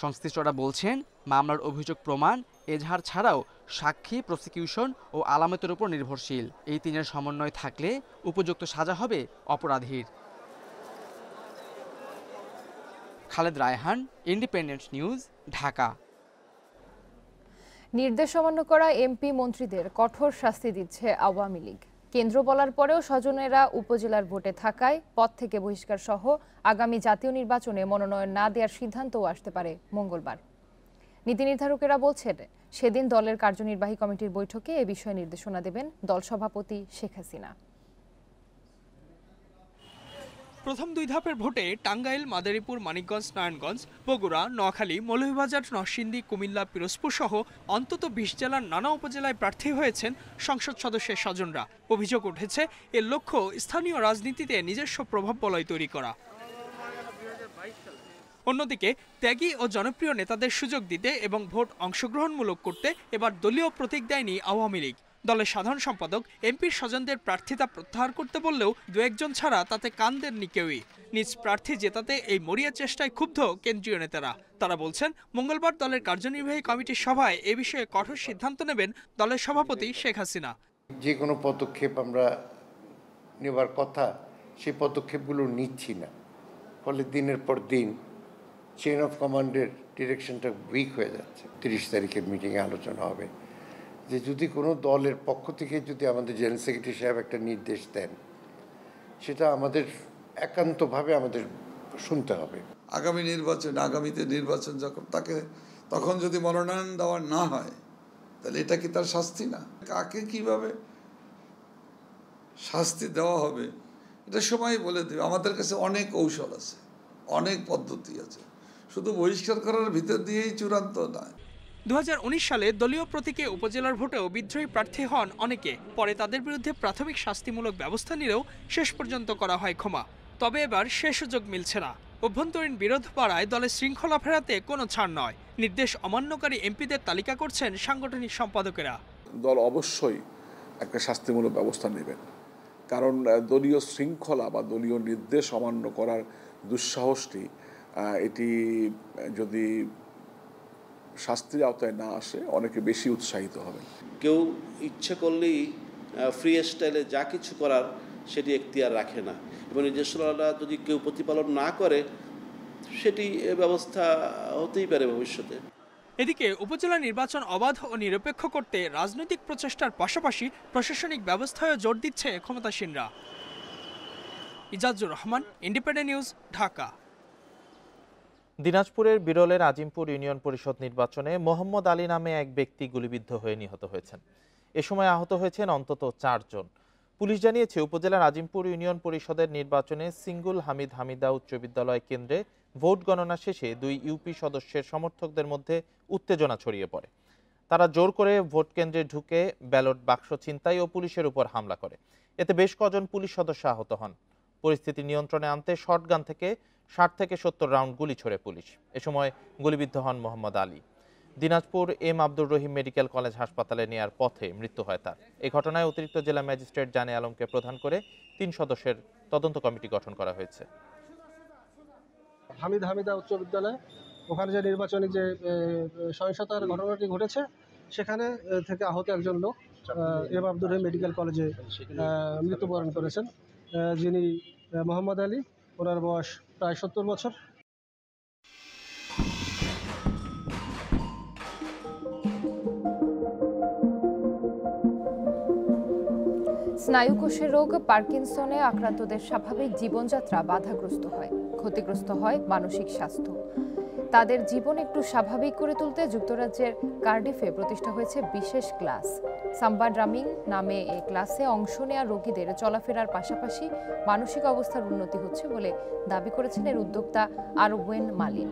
সংশ্লিষ্টরা বলছেন মামলার অভিযোগ প্রমাণ এজাহার ছাড়াও সাক্ষী প্রসিকিউশন ও আলামতের উপর নির্ভরশীল এই তিনের সমন্বয় থাকলে উপযুক্ত সাজা হবে অপরাধীর খালেদ রায়হান ইন্ডিপেন্ডেন্ট নিউজ ঢাকা নির্দেশ অমান্য করা এমপি মন্ত্রীদের কঠোর শাস্তি দিচ্ছে আওয়ামী লীগ কেন্দ্র বলার পরেও স্বজনেরা উপজেলার ভোটে থাকায় পদ থেকে বহিষ্কার সহ আগামী জাতীয় নির্বাচনে মনোনয়ন না দেওয়ার সিদ্ধান্তও আসতে পারে মঙ্গলবার নীতি নির্ধারকেরা বলছেন সেদিন দলের কার্যনির্বাহী কমিটির বৈঠকে এ বিষয়ে নির্দেশনা দেবেন দল সভাপতি শেখ হাসিনা প্রথম দুই ধাপের ভোটে টাঙ্গাইল মাদারীপুর মানিকগঞ্জ নারায়ণগঞ্জ বগুড়া নোয়াখালী মৌলভীবাজার নরসিংদী কুমিল্লা পিরোজপুর সহ অন্তত বিশ জেলার নানা উপজেলায় প্রার্থী হয়েছেন সংসদ সদস্যের স্বজনরা অভিযোগ উঠেছে এর লক্ষ্য স্থানীয় রাজনীতিতে নিজস্ব প্রভাব বলয় তৈরি করা অন্যদিকে ত্যাগী ও জনপ্রিয় নেতাদের সুযোগ দিতে এবং ভোট অংশগ্রহণমূলক করতে এবার দলীয় প্রতীক দেয়নি আওয়ামী লীগ দলের সাধারণ সম্পাদক এমপির স্বজনদের প্রার্থিতা প্রত্যাহার করতে বললেও দু একজন ছাড়া তাতে কান দেননি কেউই নিজ প্রার্থী জেতাতে এই মরিয়া চেষ্টায় ক্ষুব্ধ কেন্দ্রীয় নেতারা তারা বলছেন মঙ্গলবার দলের কার্যনির্বাহী কমিটির সভায় এ বিষয়ে কঠোর সিদ্ধান্ত নেবেন দলের সভাপতি শেখ হাসিনা যে কোনো পদক্ষেপ আমরা নেবার কথা সেই পদক্ষেপগুলো নিচ্ছি না ফলে দিনের পর দিন চেন অফ কমান্ডের ডিরেকশনটা উইক হয়ে যাচ্ছে তিরিশ তারিখের মিটিংয়ে আলোচনা হবে যে যদি কোনো দলের পক্ষ থেকে যদি আমাদের জেনারেল সেক্রেটারি সাহেব একটা নির্দেশ দেন সেটা আমাদের একান্তভাবে আমাদের শুনতে হবে আগামী নির্বাচন আগামীতে নির্বাচন যখন তাকে তখন যদি মনোনয়ন দেওয়া না হয় তাহলে এটা কি তার শাস্তি না কাকে কিভাবে শাস্তি দেওয়া হবে এটা সবাই বলে দেবে আমাদের কাছে অনেক কৌশল আছে অনেক পদ্ধতি আছে শুধু বহিষ্কার করার ভিতর দিয়েই চূড়ান্ত নয় দু সালে দলীয় প্রতীকে উপজেলার ভোটেও বিদ্রোহী প্রার্থী হন অনেকে পরে তাদের বিরুদ্ধে প্রাথমিক শাস্তিমূলক ব্যবস্থা নিলেও শেষ পর্যন্ত করা হয় ক্ষমা তবে এবার সে সুযোগ মিলছে না অভ্যন্তরীণ বিরোধ পাড়ায় দলের শৃঙ্খলা ফেরাতে কোনো ছাড় নয় নির্দেশ অমান্যকারী এমপিদের তালিকা করছেন সাংগঠনিক সম্পাদকেরা দল অবশ্যই একটা শাস্তিমূলক ব্যবস্থা নেবেন কারণ দলীয় শৃঙ্খলা বা দলীয় নির্দেশ অমান্য করার দুঃসাহসটি এটি যদি শাস্তির আওতায় না আসে অনেকে বেশি উৎসাহিত হবে কেউ ইচ্ছে করলেই ফ্রি স্টাইলে যা কিছু করার সেটি এখতিয়ার রাখে না এবং নিজস্বরা যদি কেউ প্রতিপালন না করে সেটি ব্যবস্থা হতেই পারে ভবিষ্যতে এদিকে উপজেলা নির্বাচন অবাধ ও নিরপেক্ষ করতে রাজনৈতিক প্রচেষ্টার পাশাপাশি প্রশাসনিক ব্যবস্থায় জোর দিচ্ছে ক্ষমতাসীনরা ইজাজুর রহমান ইন্ডিপেন্ডেন্ট নিউজ ঢাকা দিনাজপুরের বিরলের আজিমপুর ইউনিয়ন পরিষদ নির্বাচনে মোহাম্মদ আলী নামে এক ব্যক্তি গুলিবিদ্ধ হয়ে নিহত হয়েছেন এ সময় আহত হয়েছেন অন্তত চারজন পুলিশ জানিয়েছে উপজেলার আজিমপুর ইউনিয়ন পরিষদের নির্বাচনে সিঙ্গুল হামিদ হামিদা উচ্চ বিদ্যালয় কেন্দ্রে ভোট গণনা শেষে দুই ইউপি সদস্যের সমর্থকদের মধ্যে উত্তেজনা ছড়িয়ে পড়ে তারা জোর করে ভোট কেন্দ্রে ঢুকে ব্যালট বাক্স ছিনতাই ও পুলিশের উপর হামলা করে এতে বেশ কজন পুলিশ সদস্য আহত হন পরিস্থিতি নিয়ন্ত্রণে আনতে শটগান থেকে ষাট থেকে সত্তর রাউন্ড গুলি ছোড়ে পুলিশ এ সময় গুলিবিদ্ধ হন Mohammad Ali Dinajpur M Abdur Rahim medical college হাসপাতালে নেয়ার পথে মৃত্যু হয় তার এই ঘটনায় অতিরিক্ত জেলা ম্যাজিস্ট্রেট জানে আলমকে প্রধান করে তিন সদস্যের তদন্ত কমিটি গঠন করা হয়েছে হামিদ হামিদা উচ্চ বিদ্যালয় ওখানে যে নির্বাচনী যে সহিংসতার ঘটনাটি ঘটেছে সেখানে থেকে আহত একজন লোক এম আব্দুর রহিম মেডিকেল কলেজে মৃত্যুবরণ করেছেন যিনি মোহাম্মদ আলী ওনার বয়স প্রায় সত্তর বছর স্নায়ুকোষের রোগ পার্কিনসনে আক্রান্তদের স্বাভাবিক জীবনযাত্রা বাধাগ্রস্ত হয় ক্ষতিগ্রস্ত হয় মানসিক স্বাস্থ্য তাদের জীবন একটু স্বাভাবিক করে তুলতে যুক্তরাজ্যের কার্ডিফে প্রতিষ্ঠা হয়েছে বিশেষ ক্লাস সাম্বা ড্রামিং নামে এ ক্লাসে অংশ নেওয়া রোগীদের চলাফেরার পাশাপাশি মানসিক অবস্থার উন্নতি হচ্ছে বলে দাবি করেছেন এর উদ্যোক্তা আরবুয়েন মালিন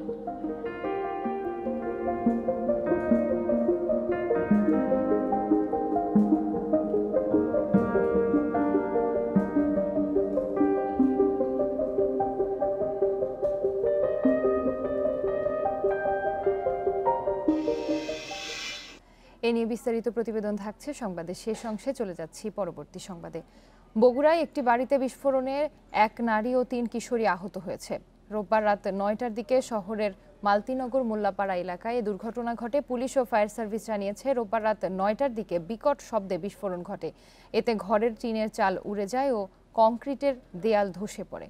এ নিয়ে বিস্তারিত প্রতিবেদন থাকছে সংবাদে শেষ অংশে চলে যাচ্ছি পরবর্তী সংবাদে বগুড়ায় একটি বাড়িতে বিস্ফোরণে এক নারী ও তিন কিশোরী আহত হয়েছে রোববার রাত নয়টার দিকে শহরের মালতিনগর মোল্লাপাড়া এলাকায় দুর্ঘটনা ঘটে পুলিশ ও ফায়ার সার্ভিস জানিয়েছে রোববার রাত নয়টার দিকে বিকট শব্দে বিস্ফোরণ ঘটে এতে ঘরের টিনের চাল উড়ে যায় ও কংক্রিটের দেয়াল ধসে পড়ে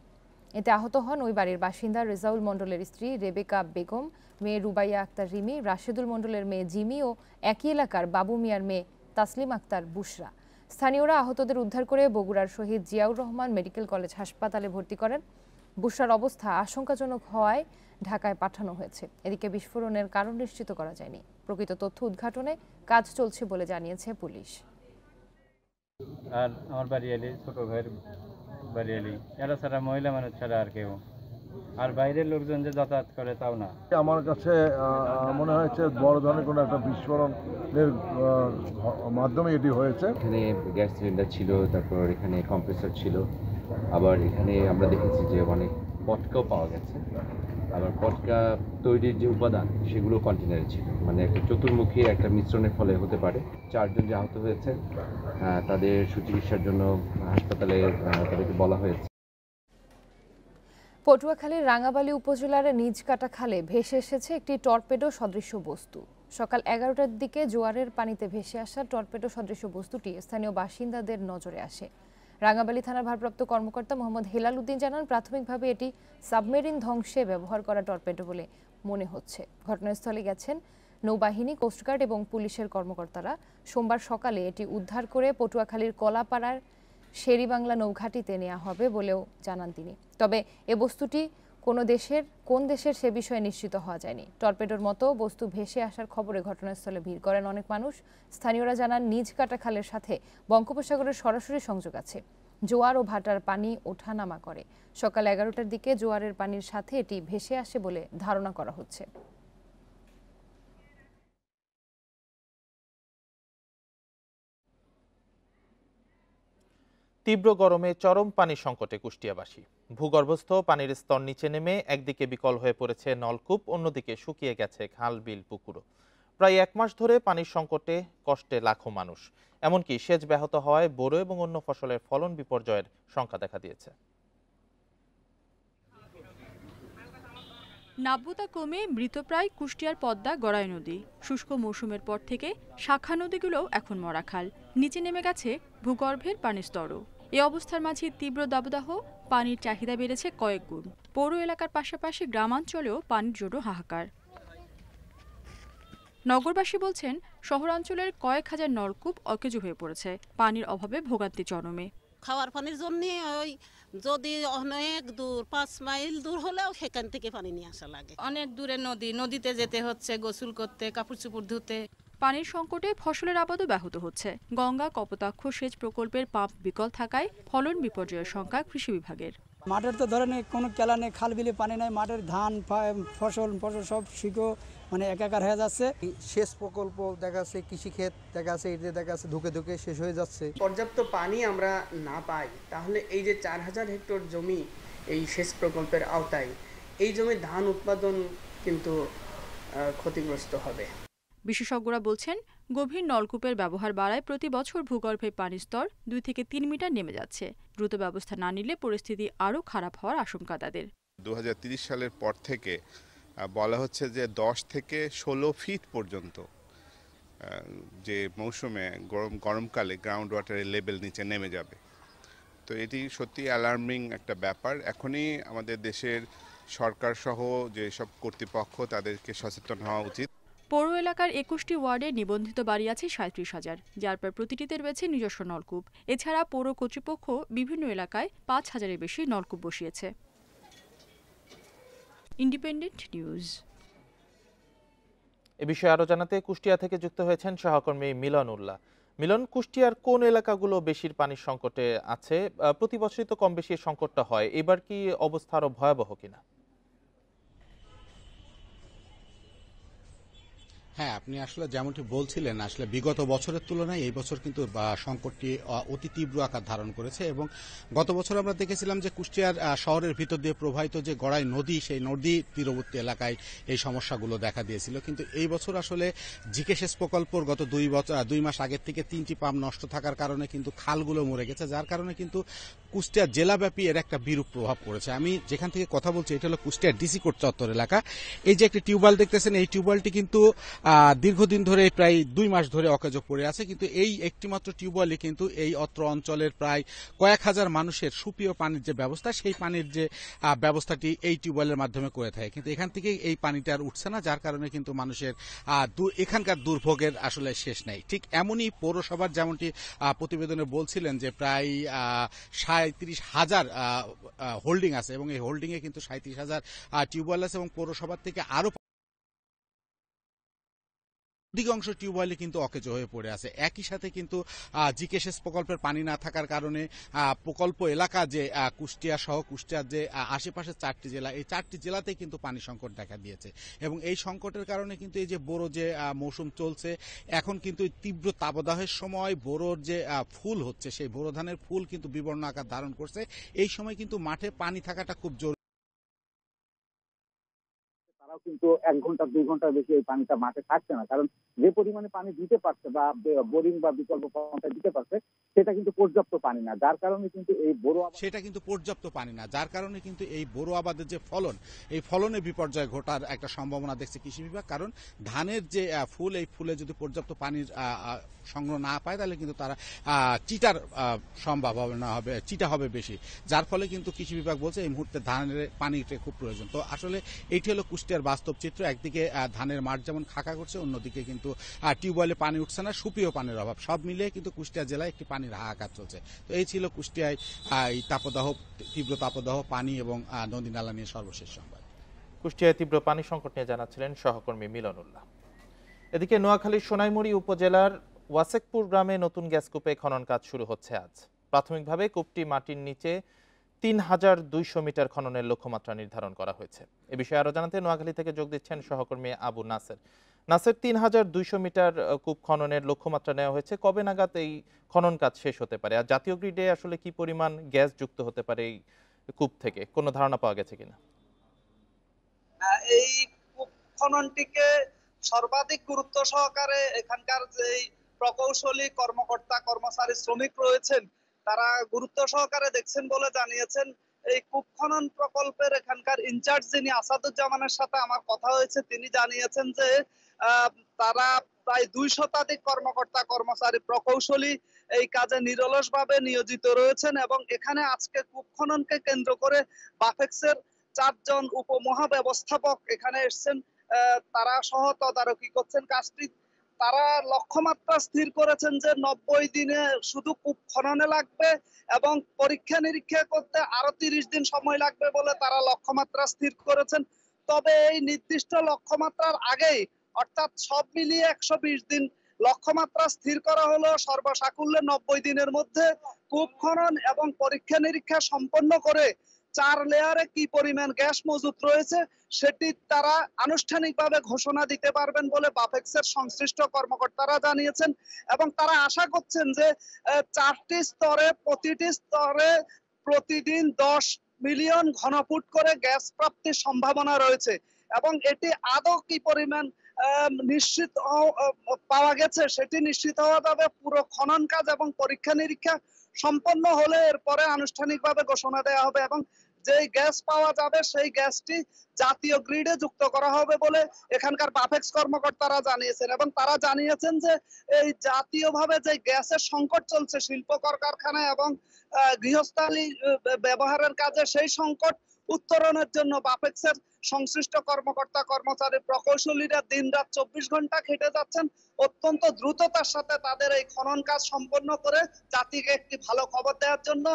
এতে আহত হন ওই বাড়ির বাসিন্দা রেজাউল মণ্ডলের স্ত্রী রেবেকা বেগম মেয়ে রুবাইয়া আক্তার রিমি রাশেদুল মণ্ডলের মেয়ে জিমি ও একই এলাকার বাবু মিয়ার মেয়ে তাসলিম আক্তার বুশরা স্থানীয়রা আহতদের উদ্ধার করে বগুড়ার শহীদ জিয়াউর রহমান মেডিকেল কলেজ হাসপাতালে ভর্তি করেন বুশরার অবস্থা আশঙ্কাজনক হওয়ায় ঢাকায় পাঠানো হয়েছে এদিকে বিস্ফোরণের কারণ নিশ্চিত করা যায়নি প্রকৃত তথ্য উদ্ঘাটনে কাজ চলছে বলে জানিয়েছে পুলিশ আর আমার বাড়ি এলে ছোট ভাইয়ের বারিয়ালি এরা ছাড়া মহিলা মানুষ ছাড়া আর কেউ আর বাইরের লোকজন যে যাতায়াত করে তাও না আমার কাছে মনে হয়েছে বড় ধরনের কোনো একটা বিস্ফোরণের মাধ্যমে এটি হয়েছে এখানে গ্যাস সিলিন্ডার ছিল তারপর এখানে কম্প্রেসার ছিল আবার এখানে আমরা দেখেছি যে অনেক পটকাও পাওয়া গেছে আবার কটকা তৈরির যে উপাদান সেগুলো কন্টেনারে ছিল মানে একটা চতুর্মুখী একটা মিশ্রণের ফলে হতে পারে চারজন যে আহত হয়েছে তাদের সুচিকিৎসার জন্য হাসপাতালে তাদেরকে বলা হয়েছে পটুয়াখালীর রাঙাবালী উপজেলার নিজকাটা খালে ভেসে এসেছে একটি টর্পেডো সদৃশ্য বস্তু সকাল এগারোটার দিকে জোয়ারের পানিতে ভেসে আসা টর্পেডো সদৃশ্য বস্তুটি স্থানীয় বাসিন্দাদের নজরে আসে রাঙ্গাবালী থানার ভারপ্রাপ্ত কর্মকর্তা মোহাম্মদ হেলাল উদ্দিন জানান প্রাথমিকভাবে এটি সাবমেরিন ধ্বংসে ব্যবহার করা টর্পেডো বলে মনে হচ্ছে ঘটনাস্থলে গেছেন নৌবাহিনী কোস্টগার্ড এবং পুলিশের কর্মকর্তারা সোমবার সকালে এটি উদ্ধার করে পটুয়াখালীর কলাপাড়ার শেরিবাংলা নৌঘাটিতে নেওয়া হবে বলেও জানান তিনি তবে এ বস্তুটি কোনো দেশের কোন দেশের সে বিষয়ে নিশ্চিত হওয়া যায়নি টর্পেডোর মতো বস্তু ভেসে আসার খবরে ঘটনাস্থলে ভিড় করেন অনেক মানুষ স্থানীয়রা জানান নিজ কাটা খালের সাথে বঙ্গোপসাগরের সরাসরি সংযোগ আছে জোয়ার ও ভাটার পানি ওঠা নামা করে সকাল এগারোটার দিকে জোয়ারের পানির সাথে এটি ভেসে আসে বলে ধারণা করা হচ্ছে তীব্র গরমে চরম পানি সংকটে কুষ্টিয়াবাসী ভূগর্ভস্থ পানির স্তর নিচে নেমে একদিকে বিকল হয়ে পড়েছে নলকূপ অন্যদিকে শুকিয়ে গেছে খাল বিল পুকুরও প্রায় এক মাস ধরে পানির সংকটে কষ্টে লাখো মানুষ এমনকি সেচ ব্যাহত হওয়ায় বোরো এবং অন্য ফসলের ফলন বিপর্যয়ের সংখ্যা দেখা দিয়েছে নাব্যতা কমে মৃতপ্রায় কুষ্টিয়ার পদ্মা গড়াই নদী শুষ্ক মৌসুমের পর থেকে শাখা নদীগুলোও এখন মরা খাল নিচে নেমে গেছে ভূগর্ভের পানিস্তরও এ অবস্থার মাঝে তীব্র দাবদাহ পানির চাহিদা বেড়েছে কয়েক গুণ পৌর এলাকার পাশাপাশি গ্রামাঞ্চলেও পানির জন্য হাহাকার নগরবাসী বলছেন শহরাঞ্চলের কয়েক হাজার নলকূপ অকেজ হয়ে পড়েছে পানির অভাবে ভোগান্তি জনমে খাওয়ার পানির জন্য ওই যদি অনেক দূর পাঁচ মাইল দূর হলেও সেখান থেকে পানি নিয়ে আসা লাগে অনেক দূরে নদী নদীতে যেতে হচ্ছে গোসল করতে কাপড় চোপড় ধুতে পানির সংকটে ফসলের আবাদও ব্যাহত হচ্ছে গঙ্গা কপোতাক্ষ সেচ প্রকল্পের পাম্প বিকল থাকায় ফলন বিপর্যয়ের সংখ্যা কৃষি বিভাগের মাঠের তো ধরেন কোনো কেলা নেই খাল বিলে পানি নাই মাঠের ধান ফসল ফসল সব শিখো মানে একাকার হয়ে যাচ্ছে শেষ প্রকল্প দেখা যাচ্ছে কৃষিক্ষেত দেখা যাচ্ছে এতে দেখা যাচ্ছে ধুকে ধুকে শেষ হয়ে যাচ্ছে পর্যাপ্ত পানি আমরা না পাই তাহলে এই যে চার হাজার হেক্টর জমি এই শেষ প্রকল্পের আওতায় এই জমি ধান উৎপাদন কিন্তু ক্ষতিগ্রস্ত হবে বিশেষজ্ঞরা বলছেন গভীর নলকূপের ব্যবহার বাড়ায় প্রতি বছর ভূগর্ভে পানির স্তর দুই থেকে তিন মিটার নেমে যাচ্ছে দ্রুত ব্যবস্থা না নিলে পরিস্থিতি আরও খারাপ হওয়ার আশঙ্কা তাদের দু সালের পর থেকে বলা হচ্ছে যে দশ থেকে ষোলো ফিট পর্যন্ত যে মৌসুমে গরম গরমকালে গ্রাউন্ড ওয়াটারের লেভেল নিচে নেমে যাবে তো এটি সত্যি অ্যালার্মিং একটা ব্যাপার এখনই আমাদের দেশের সরকার সহ যেসব কর্তৃপক্ষ তাদেরকে সচেতন হওয়া উচিত পৌর এলাকার একুশটি ওয়ার্ডে নিবন্ধিত বাড়ি আছে সাঁত্রিশ হাজার যার প্রায় প্রতিটিতে রয়েছে নিজস্ব নলকূপ এছাড়া পৌর কর্তৃপক্ষ বিভিন্ন এলাকায় পাঁচ হাজারের বেশি নলকূপ বসিয়েছে ইন্ডিপেন্ডেন্ট নিউজ এ বিষয়ে আরও জানাতে কুষ্টিয়া থেকে যুক্ত হয়েছেন সহকর্মী মিলন উল্লাহ মিলন কুষ্টিয়ার কোন এলাকাগুলো বেশির পানির সংকটে আছে প্রতি বছরই তো কম বেশি সংকটটা হয় এবার কি অবস্থা আরো ভয়াবহ কিনা হ্যাঁ আপনি আসলে যেমনটি বলছিলেন আসলে বিগত বছরের তুলনায় এই বছর কিন্তু সংকটটি অতি তীব্র আকার ধারণ করেছে এবং গত বছর আমরা দেখেছিলাম যে কুষ্টিয়ার শহরের ভিতর দিয়ে প্রবাহিত যে গড়াই নদী সেই নদী তীরবর্তী এলাকায় এই সমস্যাগুলো দেখা দিয়েছিল কিন্তু এই বছর আসলে জিকেশেস প্রকল্পর গত দুই বছর দুই মাস আগের থেকে তিনটি পাম নষ্ট থাকার কারণে কিন্তু খালগুলো মরে গেছে যার কারণে কিন্তু কুষ্টিয়া জেলাব্যাপী এর একটা বিরূপ প্রভাব পড়েছে আমি যেখান থেকে কথা বলছি এটা হলো কুষ্টিয়ার ডিসি কোর্ট চত্বর এলাকা এই যে একটি টিউবওয়েল দেখতেছেন এই টিউবওয়েলটি কিন্তু দীর্ঘদিন ধরে প্রায় দুই মাস ধরে অকেজো পড়ে আছে কিন্তু এই একটিমাত্র টিউবওয়েলই কিন্তু এই অত্র অঞ্চলের প্রায় কয়েক হাজার মানুষের সুপ্রিয় পানির যে ব্যবস্থা সেই পানির যে ব্যবস্থাটি এই টিউবওয়েলের মাধ্যমে করে থাকে কিন্তু এখান থেকে এই পানিটা আর উঠছে না যার কারণে কিন্তু মানুষের এখানকার দুর্ভোগের আসলে শেষ নেই ঠিক এমনই পৌরসভার যেমনটি প্রতিবেদনে বলছিলেন যে প্রায় সাঁত্রিশ হাজার হোল্ডিং আছে এবং এই হোল্ডিংয়ে কিন্তু সাঁত্রিশ হাজার টিউবওয়েল আছে এবং পৌরসভার থেকে আরও অধিকাংশ টিউবওয়েলে কিন্তু অকেজ হয়ে পড়ে আছে একই সাথে কিন্তু জিকেশেস প্রকল্পের পানি না থাকার কারণে প্রকল্প এলাকা যে কুষ্টিয়া সহ কুষ্টিয়ার যে আশেপাশের চারটি জেলা এই চারটি জেলাতেই কিন্তু পানি সংকট দেখা দিয়েছে এবং এই সংকটের কারণে কিন্তু এই যে বোরো যে মৌসুম চলছে এখন কিন্তু তীব্র তাপদাহের সময় বোরোর যে ফুল হচ্ছে সেই বোরো ধানের ফুল কিন্তু বিবর্ণ আকার ধারণ করছে এই সময় কিন্তু মাঠে পানি থাকাটা খুব জরুরি তারাও কিন্তু এক ঘন্টা দুই ঘন্টার বেশি এই পানিটা মাঠে থাকছে না কারণ যে পরিমাণে পানি দিতে পারছে বা বোরিং বা বিকল্প পন্থা দিতে পারছে সেটা কিন্তু পর্যাপ্ত পানি না যার কারণে কিন্তু এই বোরো সেটা কিন্তু পর্যাপ্ত পানি না যার কারণে কিন্তু এই বোরো আবাদের যে ফলন এই ফলনে বিপর্যয় ঘটার একটা সম্ভাবনা দেখছে কৃষি বিভাগ কারণ ধানের যে ফুল এই ফুলে যদি পর্যাপ্ত পানির সংগ্রহ না পায় তাহলে কিন্তু তারা চিটার সম্ভাবনা হবে চিটা হবে বেশি যার ফলে কিন্তু কৃষি বিভাগ বলছে এই মুহূর্তে ধানের পানিটা খুব প্রয়োজন তো আসলে এইটি হলো কুষ্টিয়ার বাস্তব চিত্র একদিকে ধানের মাঠ যেমন খাকা করছে অন্যদিকে কিন্তু টিউবওয়েলে পানি উঠছে না সুপিও পানির অভাব সব মিলিয়ে কিন্তু কুষ্টিয়া জেলায় একটি পানির হাহাকার চলছে তো এই ছিল কুষ্টিয়ায় এই তাপদাহ তীব্র তাপদাহ পানি এবং নদী নালা নিয়ে সর্বশেষ সংবাদ কুষ্টিয়ায় তীব্র পানি সংকট নিয়ে জানাচ্ছিলেন সহকর্মী মিলন উল্লাহ এদিকে নোয়াখালীর সোনাইমুড়ি উপজেলার ওয়াসেকপুর গ্রামে নতুন গ্যাস কূপে খনন কাজ শুরু হচ্ছে আজ প্রাথমিকভাবে কূপটি মাটির নিচে তিন হাজার দুইশো মিটার খননের লক্ষ্যমাত্রা নির্ধারণ করা হয়েছে এ বিষয়ে আরও জানাতে নোয়াখালী থেকে যোগ দিচ্ছেন সহকর্মী আবু নাসের নাসের তিন হাজার দুইশো মিটার কূপ খননের লক্ষ্যমাত্রা নেওয়া হয়েছে কবে নাগাদ এই খনন কাজ শেষ হতে পারে আর জাতীয় গ্রিডে আসলে কি পরিমাণ গ্যাস যুক্ত হতে পারে এই কূপ থেকে কোনো ধারণা পাওয়া গেছে কিনা এই কূপ খননটিকে সর্বাধিক গুরুত্ব সহকারে এখানকার যে প্রকৌশলী কর্মকর্তা কর্মচারী শ্রমিক রয়েছেন তারা গুরুত্ব সহকারে দেখছেন বলে জানিয়েছেন এই কূপ খনন প্রকল্পের এখানকার ইনচার্জ যিনি আসাদুজ্জামানের সাথে আমার কথা হয়েছে তিনি জানিয়েছেন যে তারা প্রায় দুই শতাধিক কর্মকর্তা কর্মচারী প্রকৌশলী এই কাজে নিরলসভাবে নিয়োজিত রয়েছেন এবং এখানে আজকে কূপ খননকে কেন্দ্র করে বাফেক্সের চারজন উপমহাব্যবস্থাপক এখানে এসছেন তারা সহ তদারকি করছেন কাজটি তারা লক্ষ্যমাত্রা স্থির করেছেন যে নব্বই দিনে শুধু কূপ খননে লাগবে এবং পরীক্ষা নিরীক্ষা করতে আরো তিরিশ দিন সময় লাগবে বলে তারা লক্ষ্যমাত্রা স্থির করেছেন তবে এই নির্দিষ্ট লক্ষ্যমাত্রার আগেই অর্থাৎ সব মিলিয়ে একশো দিন লক্ষ্যমাত্রা স্থির করা হলো সর্বসাকুল্যে নব্বই দিনের মধ্যে কূপ খনন এবং পরীক্ষা নিরীক্ষা সম্পন্ন করে চার লেয়ারে কি পরিমাণ গ্যাস মজুত রয়েছে সেটি তারা আনুষ্ঠানিকভাবে ঘোষণা দিতে পারবেন বলে বাফেক্সের সংশ্লিষ্ট কর্মকর্তারা জানিয়েছেন এবং তারা আশা করছেন যে চারটি স্তরে প্রতিটি স্তরে প্রতিদিন দশ মিলিয়ন ঘনফুট করে গ্যাস প্রাপ্তির সম্ভাবনা রয়েছে এবং এটি আদৌ কি পরিমাণ নিশ্চিত পাওয়া গেছে সেটি নিশ্চিত হওয়া যাবে পুরো খনন কাজ এবং পরীক্ষা নিরীক্ষা সম্পন্ন হলে এরপরে আনুষ্ঠানিকভাবে ঘোষণা দেওয়া হবে এবং যেই গ্যাস পাওয়া যাবে সেই গ্যাসটি জাতীয় গ্রিডে যুক্ত করা হবে বলে এখানকার বাফেক্স কর্মকর্তারা জানিয়েছেন এবং তারা জানিয়েছেন যে এই জাতীয়ভাবে যে গ্যাসের সংকট চলছে শিল্প কলকারখানায় এবং গৃহস্থালী ব্যবহারের কাজে সেই সংকট উত্তরণের জন্য বাপেক্সের সংশ্লিষ্ট কর্মকর্তা কর্মচারী প্রকৌশলীরা দিন রাত চব্বিশ ঘন্টা খেটে যাচ্ছেন অত্যন্ত দ্রুততার সাথে তাদের এই খনন কাজ সম্পন্ন করে জাতিকে একটি ভালো খবর দেওয়ার জন্য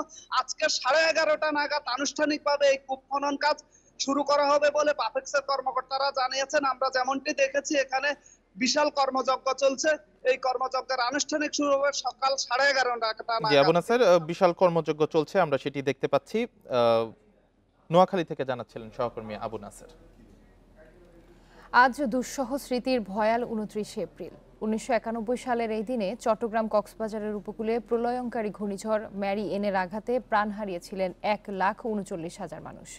আজকে সাড়ে এগারোটা নাগাদ আনুষ্ঠানিকভাবে এই কূপ খনন কাজ শুরু করা হবে বলে বাপেক্সের কর্মকর্তারা জানিয়েছেন আমরা যেমনটি দেখেছি এখানে বিশাল কর্মযজ্ঞ চলছে এই কর্মযজ্ঞের আনুষ্ঠানিক শুরু হবে সকাল সাড়ে এগারোটা বিশাল কর্মযজ্ঞ চলছে আমরা সেটি দেখতে পাচ্ছি নোয়াখালী থেকে জানাচ্ছিলেন সহকর্মী আবু নাসের আজ দুঃসহ স্মৃতির ভয়াল উনত্রিশে এপ্রিল উনিশশো সালের এই দিনে চট্টগ্রাম কক্সবাজারের উপকূলে প্রলয়ঙ্কারী ঘূর্ণিঝড় ম্যারি এনের আঘাতে প্রাণ হারিয়েছিলেন এক লাখ উনচল্লিশ হাজার মানুষ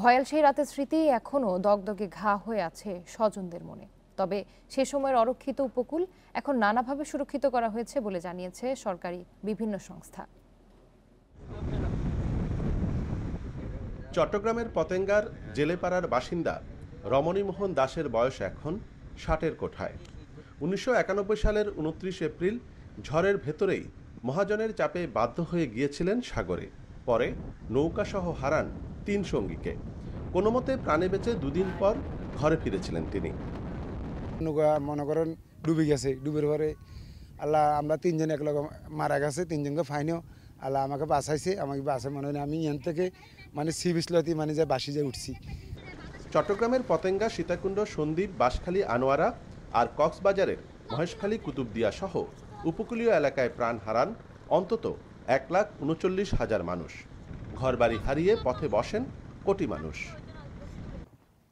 ভয়াল সেই রাতের স্মৃতি এখনও দগদগে ঘা হয়ে আছে স্বজনদের মনে তবে সে সময়ের অরক্ষিত উপকূল এখন নানাভাবে সুরক্ষিত করা হয়েছে বলে জানিয়েছে সরকারি বিভিন্ন সংস্থা চট্টগ্রামের পতেঙ্গার জেলেপাড়ার বাসিন্দা রমণীমোহন দাসের বয়স এখন ষাটের কোঠায় উনিশশো সালের উনত্রিশ এপ্রিল ঝড়ের ভেতরেই মহাজনের চাপে বাধ্য হয়ে গিয়েছিলেন সাগরে পরে নৌকাসহ হারান তিন সঙ্গীকে কোনো মতে প্রাণে বেঁচে দুদিন পর ঘরে ফিরেছিলেন তিনি নৌকা মনে করেন ডুবে গেছে ডুবের পরে আল্লাহ আমরা তিনজন একলগে মারা গেছে তিনজনকে ফাইনেও আল্লাহ আমাকে বাঁচাইছে আমাকে বাসায় মনে হয় আমি এখান থেকে মানে সি বিসলতি মানে যে বাসি যে উঠছি চট্টগ্রামের পতেঙ্গা সীতাকুণ্ড সন্দ্বীপ বাঁশখালী আনোয়ারা আর কক্সবাজারের মহেশখালী কুতুবদিয়া সহ উপকূলীয় এলাকায় প্রাণ হারান অন্তত এক লাখ উনচল্লিশ হাজার মানুষ ঘরবাড়ি হারিয়ে পথে বসেন কোটি মানুষ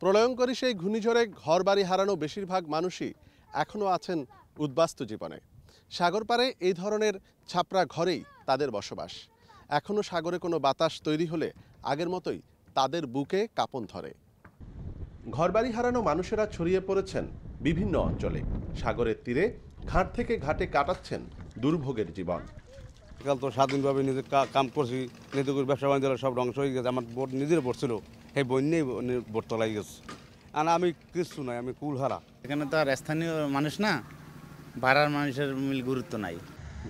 প্রলয়ঙ্করী সেই ঘূর্ণিঝড়ে ঘর বাড়ি হারানো বেশিরভাগ মানুষই এখনও আছেন উদ্বাস্তু জীবনে সাগর পারে এই ধরনের ছাপরা ঘরেই তাদের বসবাস এখনও সাগরে কোনো বাতাস তৈরি হলে আগের মতোই তাদের বুকে কাপন ধরে ঘরবাড়ি হারানো মানুষেরা ছড়িয়ে পড়েছেন বিভিন্ন অঞ্চলে সাগরের তীরে ঘাট থেকে ঘাটে কাটাচ্ছেন দুর্ভোগের জীবন কাল তো স্বাধীনভাবে নিজের কাম করছি নিজেদের ব্যবসা বাণিজ্য সব ধ্বংস হয়ে গেছে আমার বোট নিজের ছিল সেই বন্যেই বোট তলাই গেছে আর আমি কিছু নাই আমি কুলহারা এখানে তো আর স্থানীয় মানুষ না ভাড়ার মানুষের মিল গুরুত্ব নাই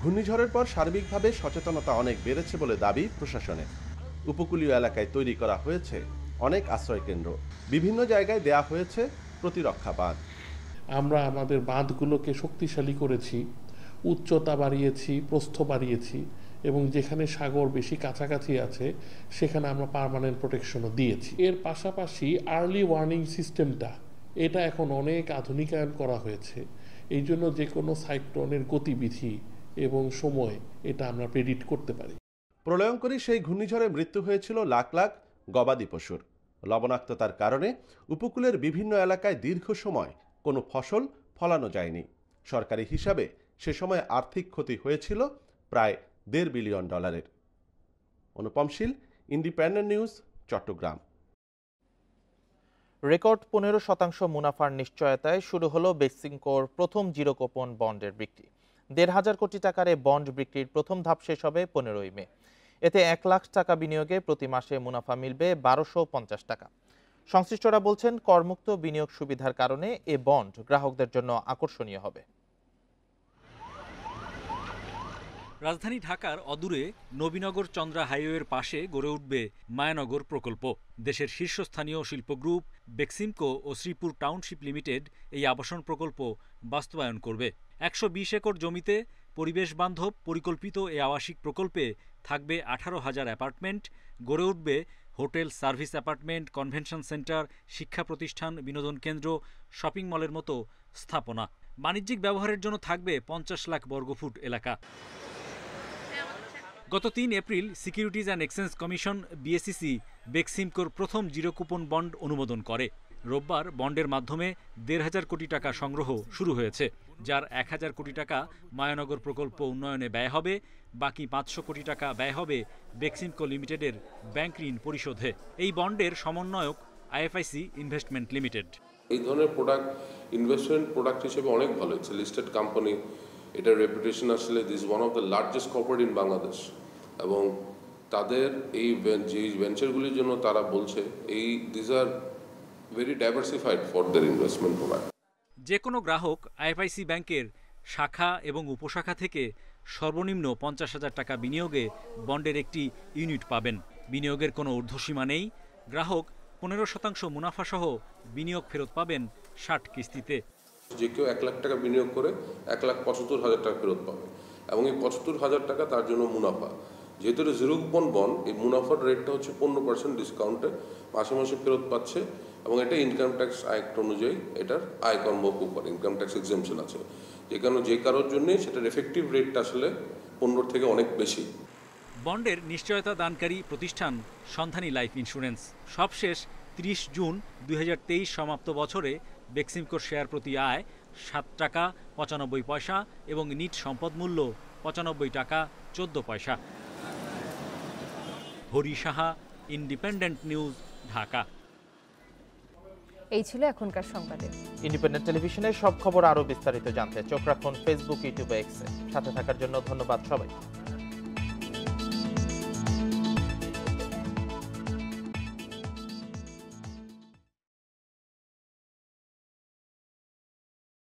ঘূর্ণিঝড়ের পর সার্বিকভাবে সচেতনতা অনেক বেড়েছে বলে দাবি প্রশাসনের উপকূলীয় এলাকায় তৈরি করা হয়েছে অনেক আশ্রয়কেন্দ্র বিভিন্ন জায়গায় দেয়া হয়েছে প্রতিরক্ষা বাঁধ আমরা আমাদের বাঁধগুলোকে শক্তিশালী করেছি উচ্চতা বাড়িয়েছি প্রস্থ বাড়িয়েছি এবং যেখানে সাগর বেশি কাছাকাছি আছে সেখানে আমরা পারমানেন্ট প্রোটেকশনও দিয়েছি এর পাশাপাশি আর্লি ওয়ার্নিং সিস্টেমটা এটা এখন অনেক আধুনিকায়ন করা হয়েছে এই জন্য যে কোনো সাইক্লোনের গতিবিধি এবং সময় এটা আমরা প্রেডিট করতে পারি প্রলয়ঙ্করী সেই ঘূর্ণিঝড়ে মৃত্যু হয়েছিল লাখ লাখ গবাদি পশুর লবণাক্ততার কারণে উপকূলের বিভিন্ন এলাকায় দীর্ঘ সময় কোনো ফসল ফলানো যায়নি সরকারি হিসাবে সে সময় আর্থিক ক্ষতি হয়েছিল প্রায় দেড় বিলিয়ন ডলারের অনুপমশীল ইন্ডিপেন্ডেন্ট নিউজ চট্টগ্রাম রেকর্ড পনেরো শতাংশ মুনাফার নিশ্চয়তায় শুরু হলো বেক্সিংকোর প্রথম জিরো কোপন বন্ডের বিক্রি দেড় হাজার কোটি টাকার বন্ড বিক্রির প্রথম ধাপ শেষ হবে পনেরোই মে এতে এক লাখ টাকা বিনিয়োগে প্রতি মাসে মুনাফা মিলবে বারোশো পঞ্চাশ টাকা সংশ্লিষ্টরা বলছেন করমুক্ত বিনিয়োগ সুবিধার কারণে এ বন্ড গ্রাহকদের জন্য আকর্ষণীয় হবে রাজধানী ঢাকার অদূরে নবীনগর চন্দ্রা হাইওয়ের পাশে গড়ে উঠবে মায়ানগর প্রকল্প দেশের শীর্ষস্থানীয় শিল্পগ্রুপ বেক্সিমকো ও শ্রীপুর টাউনশিপ লিমিটেড এই আবাসন প্রকল্প বাস্তবায়ন করবে একশো একর জমিতে পরিবেশ বান্ধব পরিকল্পিত এ আবাসিক প্রকল্পে থাকবে আঠারো হাজার অ্যাপার্টমেন্ট গড়ে উঠবে hotel service apartment convention centre শিক্ষা প্রতিষ্ঠান বিনোদন কেন্দ্র শপিং মলের মতো স্থাপনা বাণিজ্যিক ব্যবহারের জন্য থাকবে পঞ্চাশ লাখ বর্গফুট এলাকা গত তিন April securities and exchange commission BSEC বেক্সিমকোর প্রথম জিরো কুপন বন্ড অনুমোদন করে রোববার বন্ডের মাধ্যমে দেড় হাজার কোটি টাকা সংগ্রহ শুরু হয়েছে যার এক হাজার কোটি টাকা মায়ানগর প্রকল্প উন্নয়নে ব্যয় হবে বাকি পাঁচশো কোটি টাকা ব্যয় হবে বেক্সিমকো লিমিটেডের ব্যাংক ঋণ পরিশোধে এই বন্ডের সমন্বয়ক আইএফআইসি ইনভেস্টমেন্ট লিমিটেড এই ধরনের প্রোডাক্ট ইনভেস্টমেন্ট প্রোডাক্ট হিসেবে অনেক ভালো হচ্ছে লিস্টেড কোম্পানি এটার রেপুটেশন আসলে this one of the largest corporate in Bangladesh এবং তাদের এই যে ভেঞ্চারগুলির জন্য তারা বলছে এই দিস আর যে কোনো গ্রাহক আইএফআইসি ব্যাংকের শাখা এবং উপশাখা থেকে সর্বনিম্ন পঞ্চাশ হাজার টাকা বিনিয়োগে বন্ডের একটি ইউনিট পাবেন বিনিয়োগের কোনো ঊর্ধ্বসীমা নেই গ্রাহক পনেরো শতাংশ মুনাফাসহ বিনিয়োগ ফেরত পাবেন ষাট কিস্তিতে যে কেউ এক লাখ টাকা বিনিয়োগ করে এক লাখ পঁচাত্তর হাজার টাকা ফেরত পাবে এবং এই পঁচাত্তর হাজার টাকা তার জন্য মুনাফা যেহেতু এটা জিরো কুপন বন এই মুনাফার রেটটা হচ্ছে পনেরো পার্সেন্ট ডিসকাউন্টে মাসে মাসে ফেরত পাচ্ছে এবং এটা ইনকাম ট্যাক্স অ্যাক্ট অনুযায়ী এটার আয় মকুব করে ইনকাম ট্যাক্স এক্সামশন আছে যে কারণে যে কারোর জন্যে সেটার এফেক্টিভ রেটটা আসলে পনেরোর থেকে অনেক বেশি বন্ডের নিশ্চয়তা দানকারী প্রতিষ্ঠান সন্ধানী লাইফ ইন্স্যুরেন্স সবশেষ ৩০ জুন দুই সমাপ্ত বছরে বেক্সিমকোর শেয়ার প্রতি আয় সাত টাকা পঁচানব্বই পয়সা এবং নিট সম্পদ মূল্য পঁচানব্বই টাকা চোদ্দ পয়সা হরি সাহা ইন্ডিপেন্ডেন্ট নিউজ ঢাকা এই ছিল এখনকার সংবাদে ইন্ডিপেন্ডেন্ট টেলিভিশনের সব খবর আরও বিস্তারিত জানতে চোখ রাখুন ফেসবুক ইউটিউব এক্সে সাথে থাকার জন্য ধন্যবাদ সবাই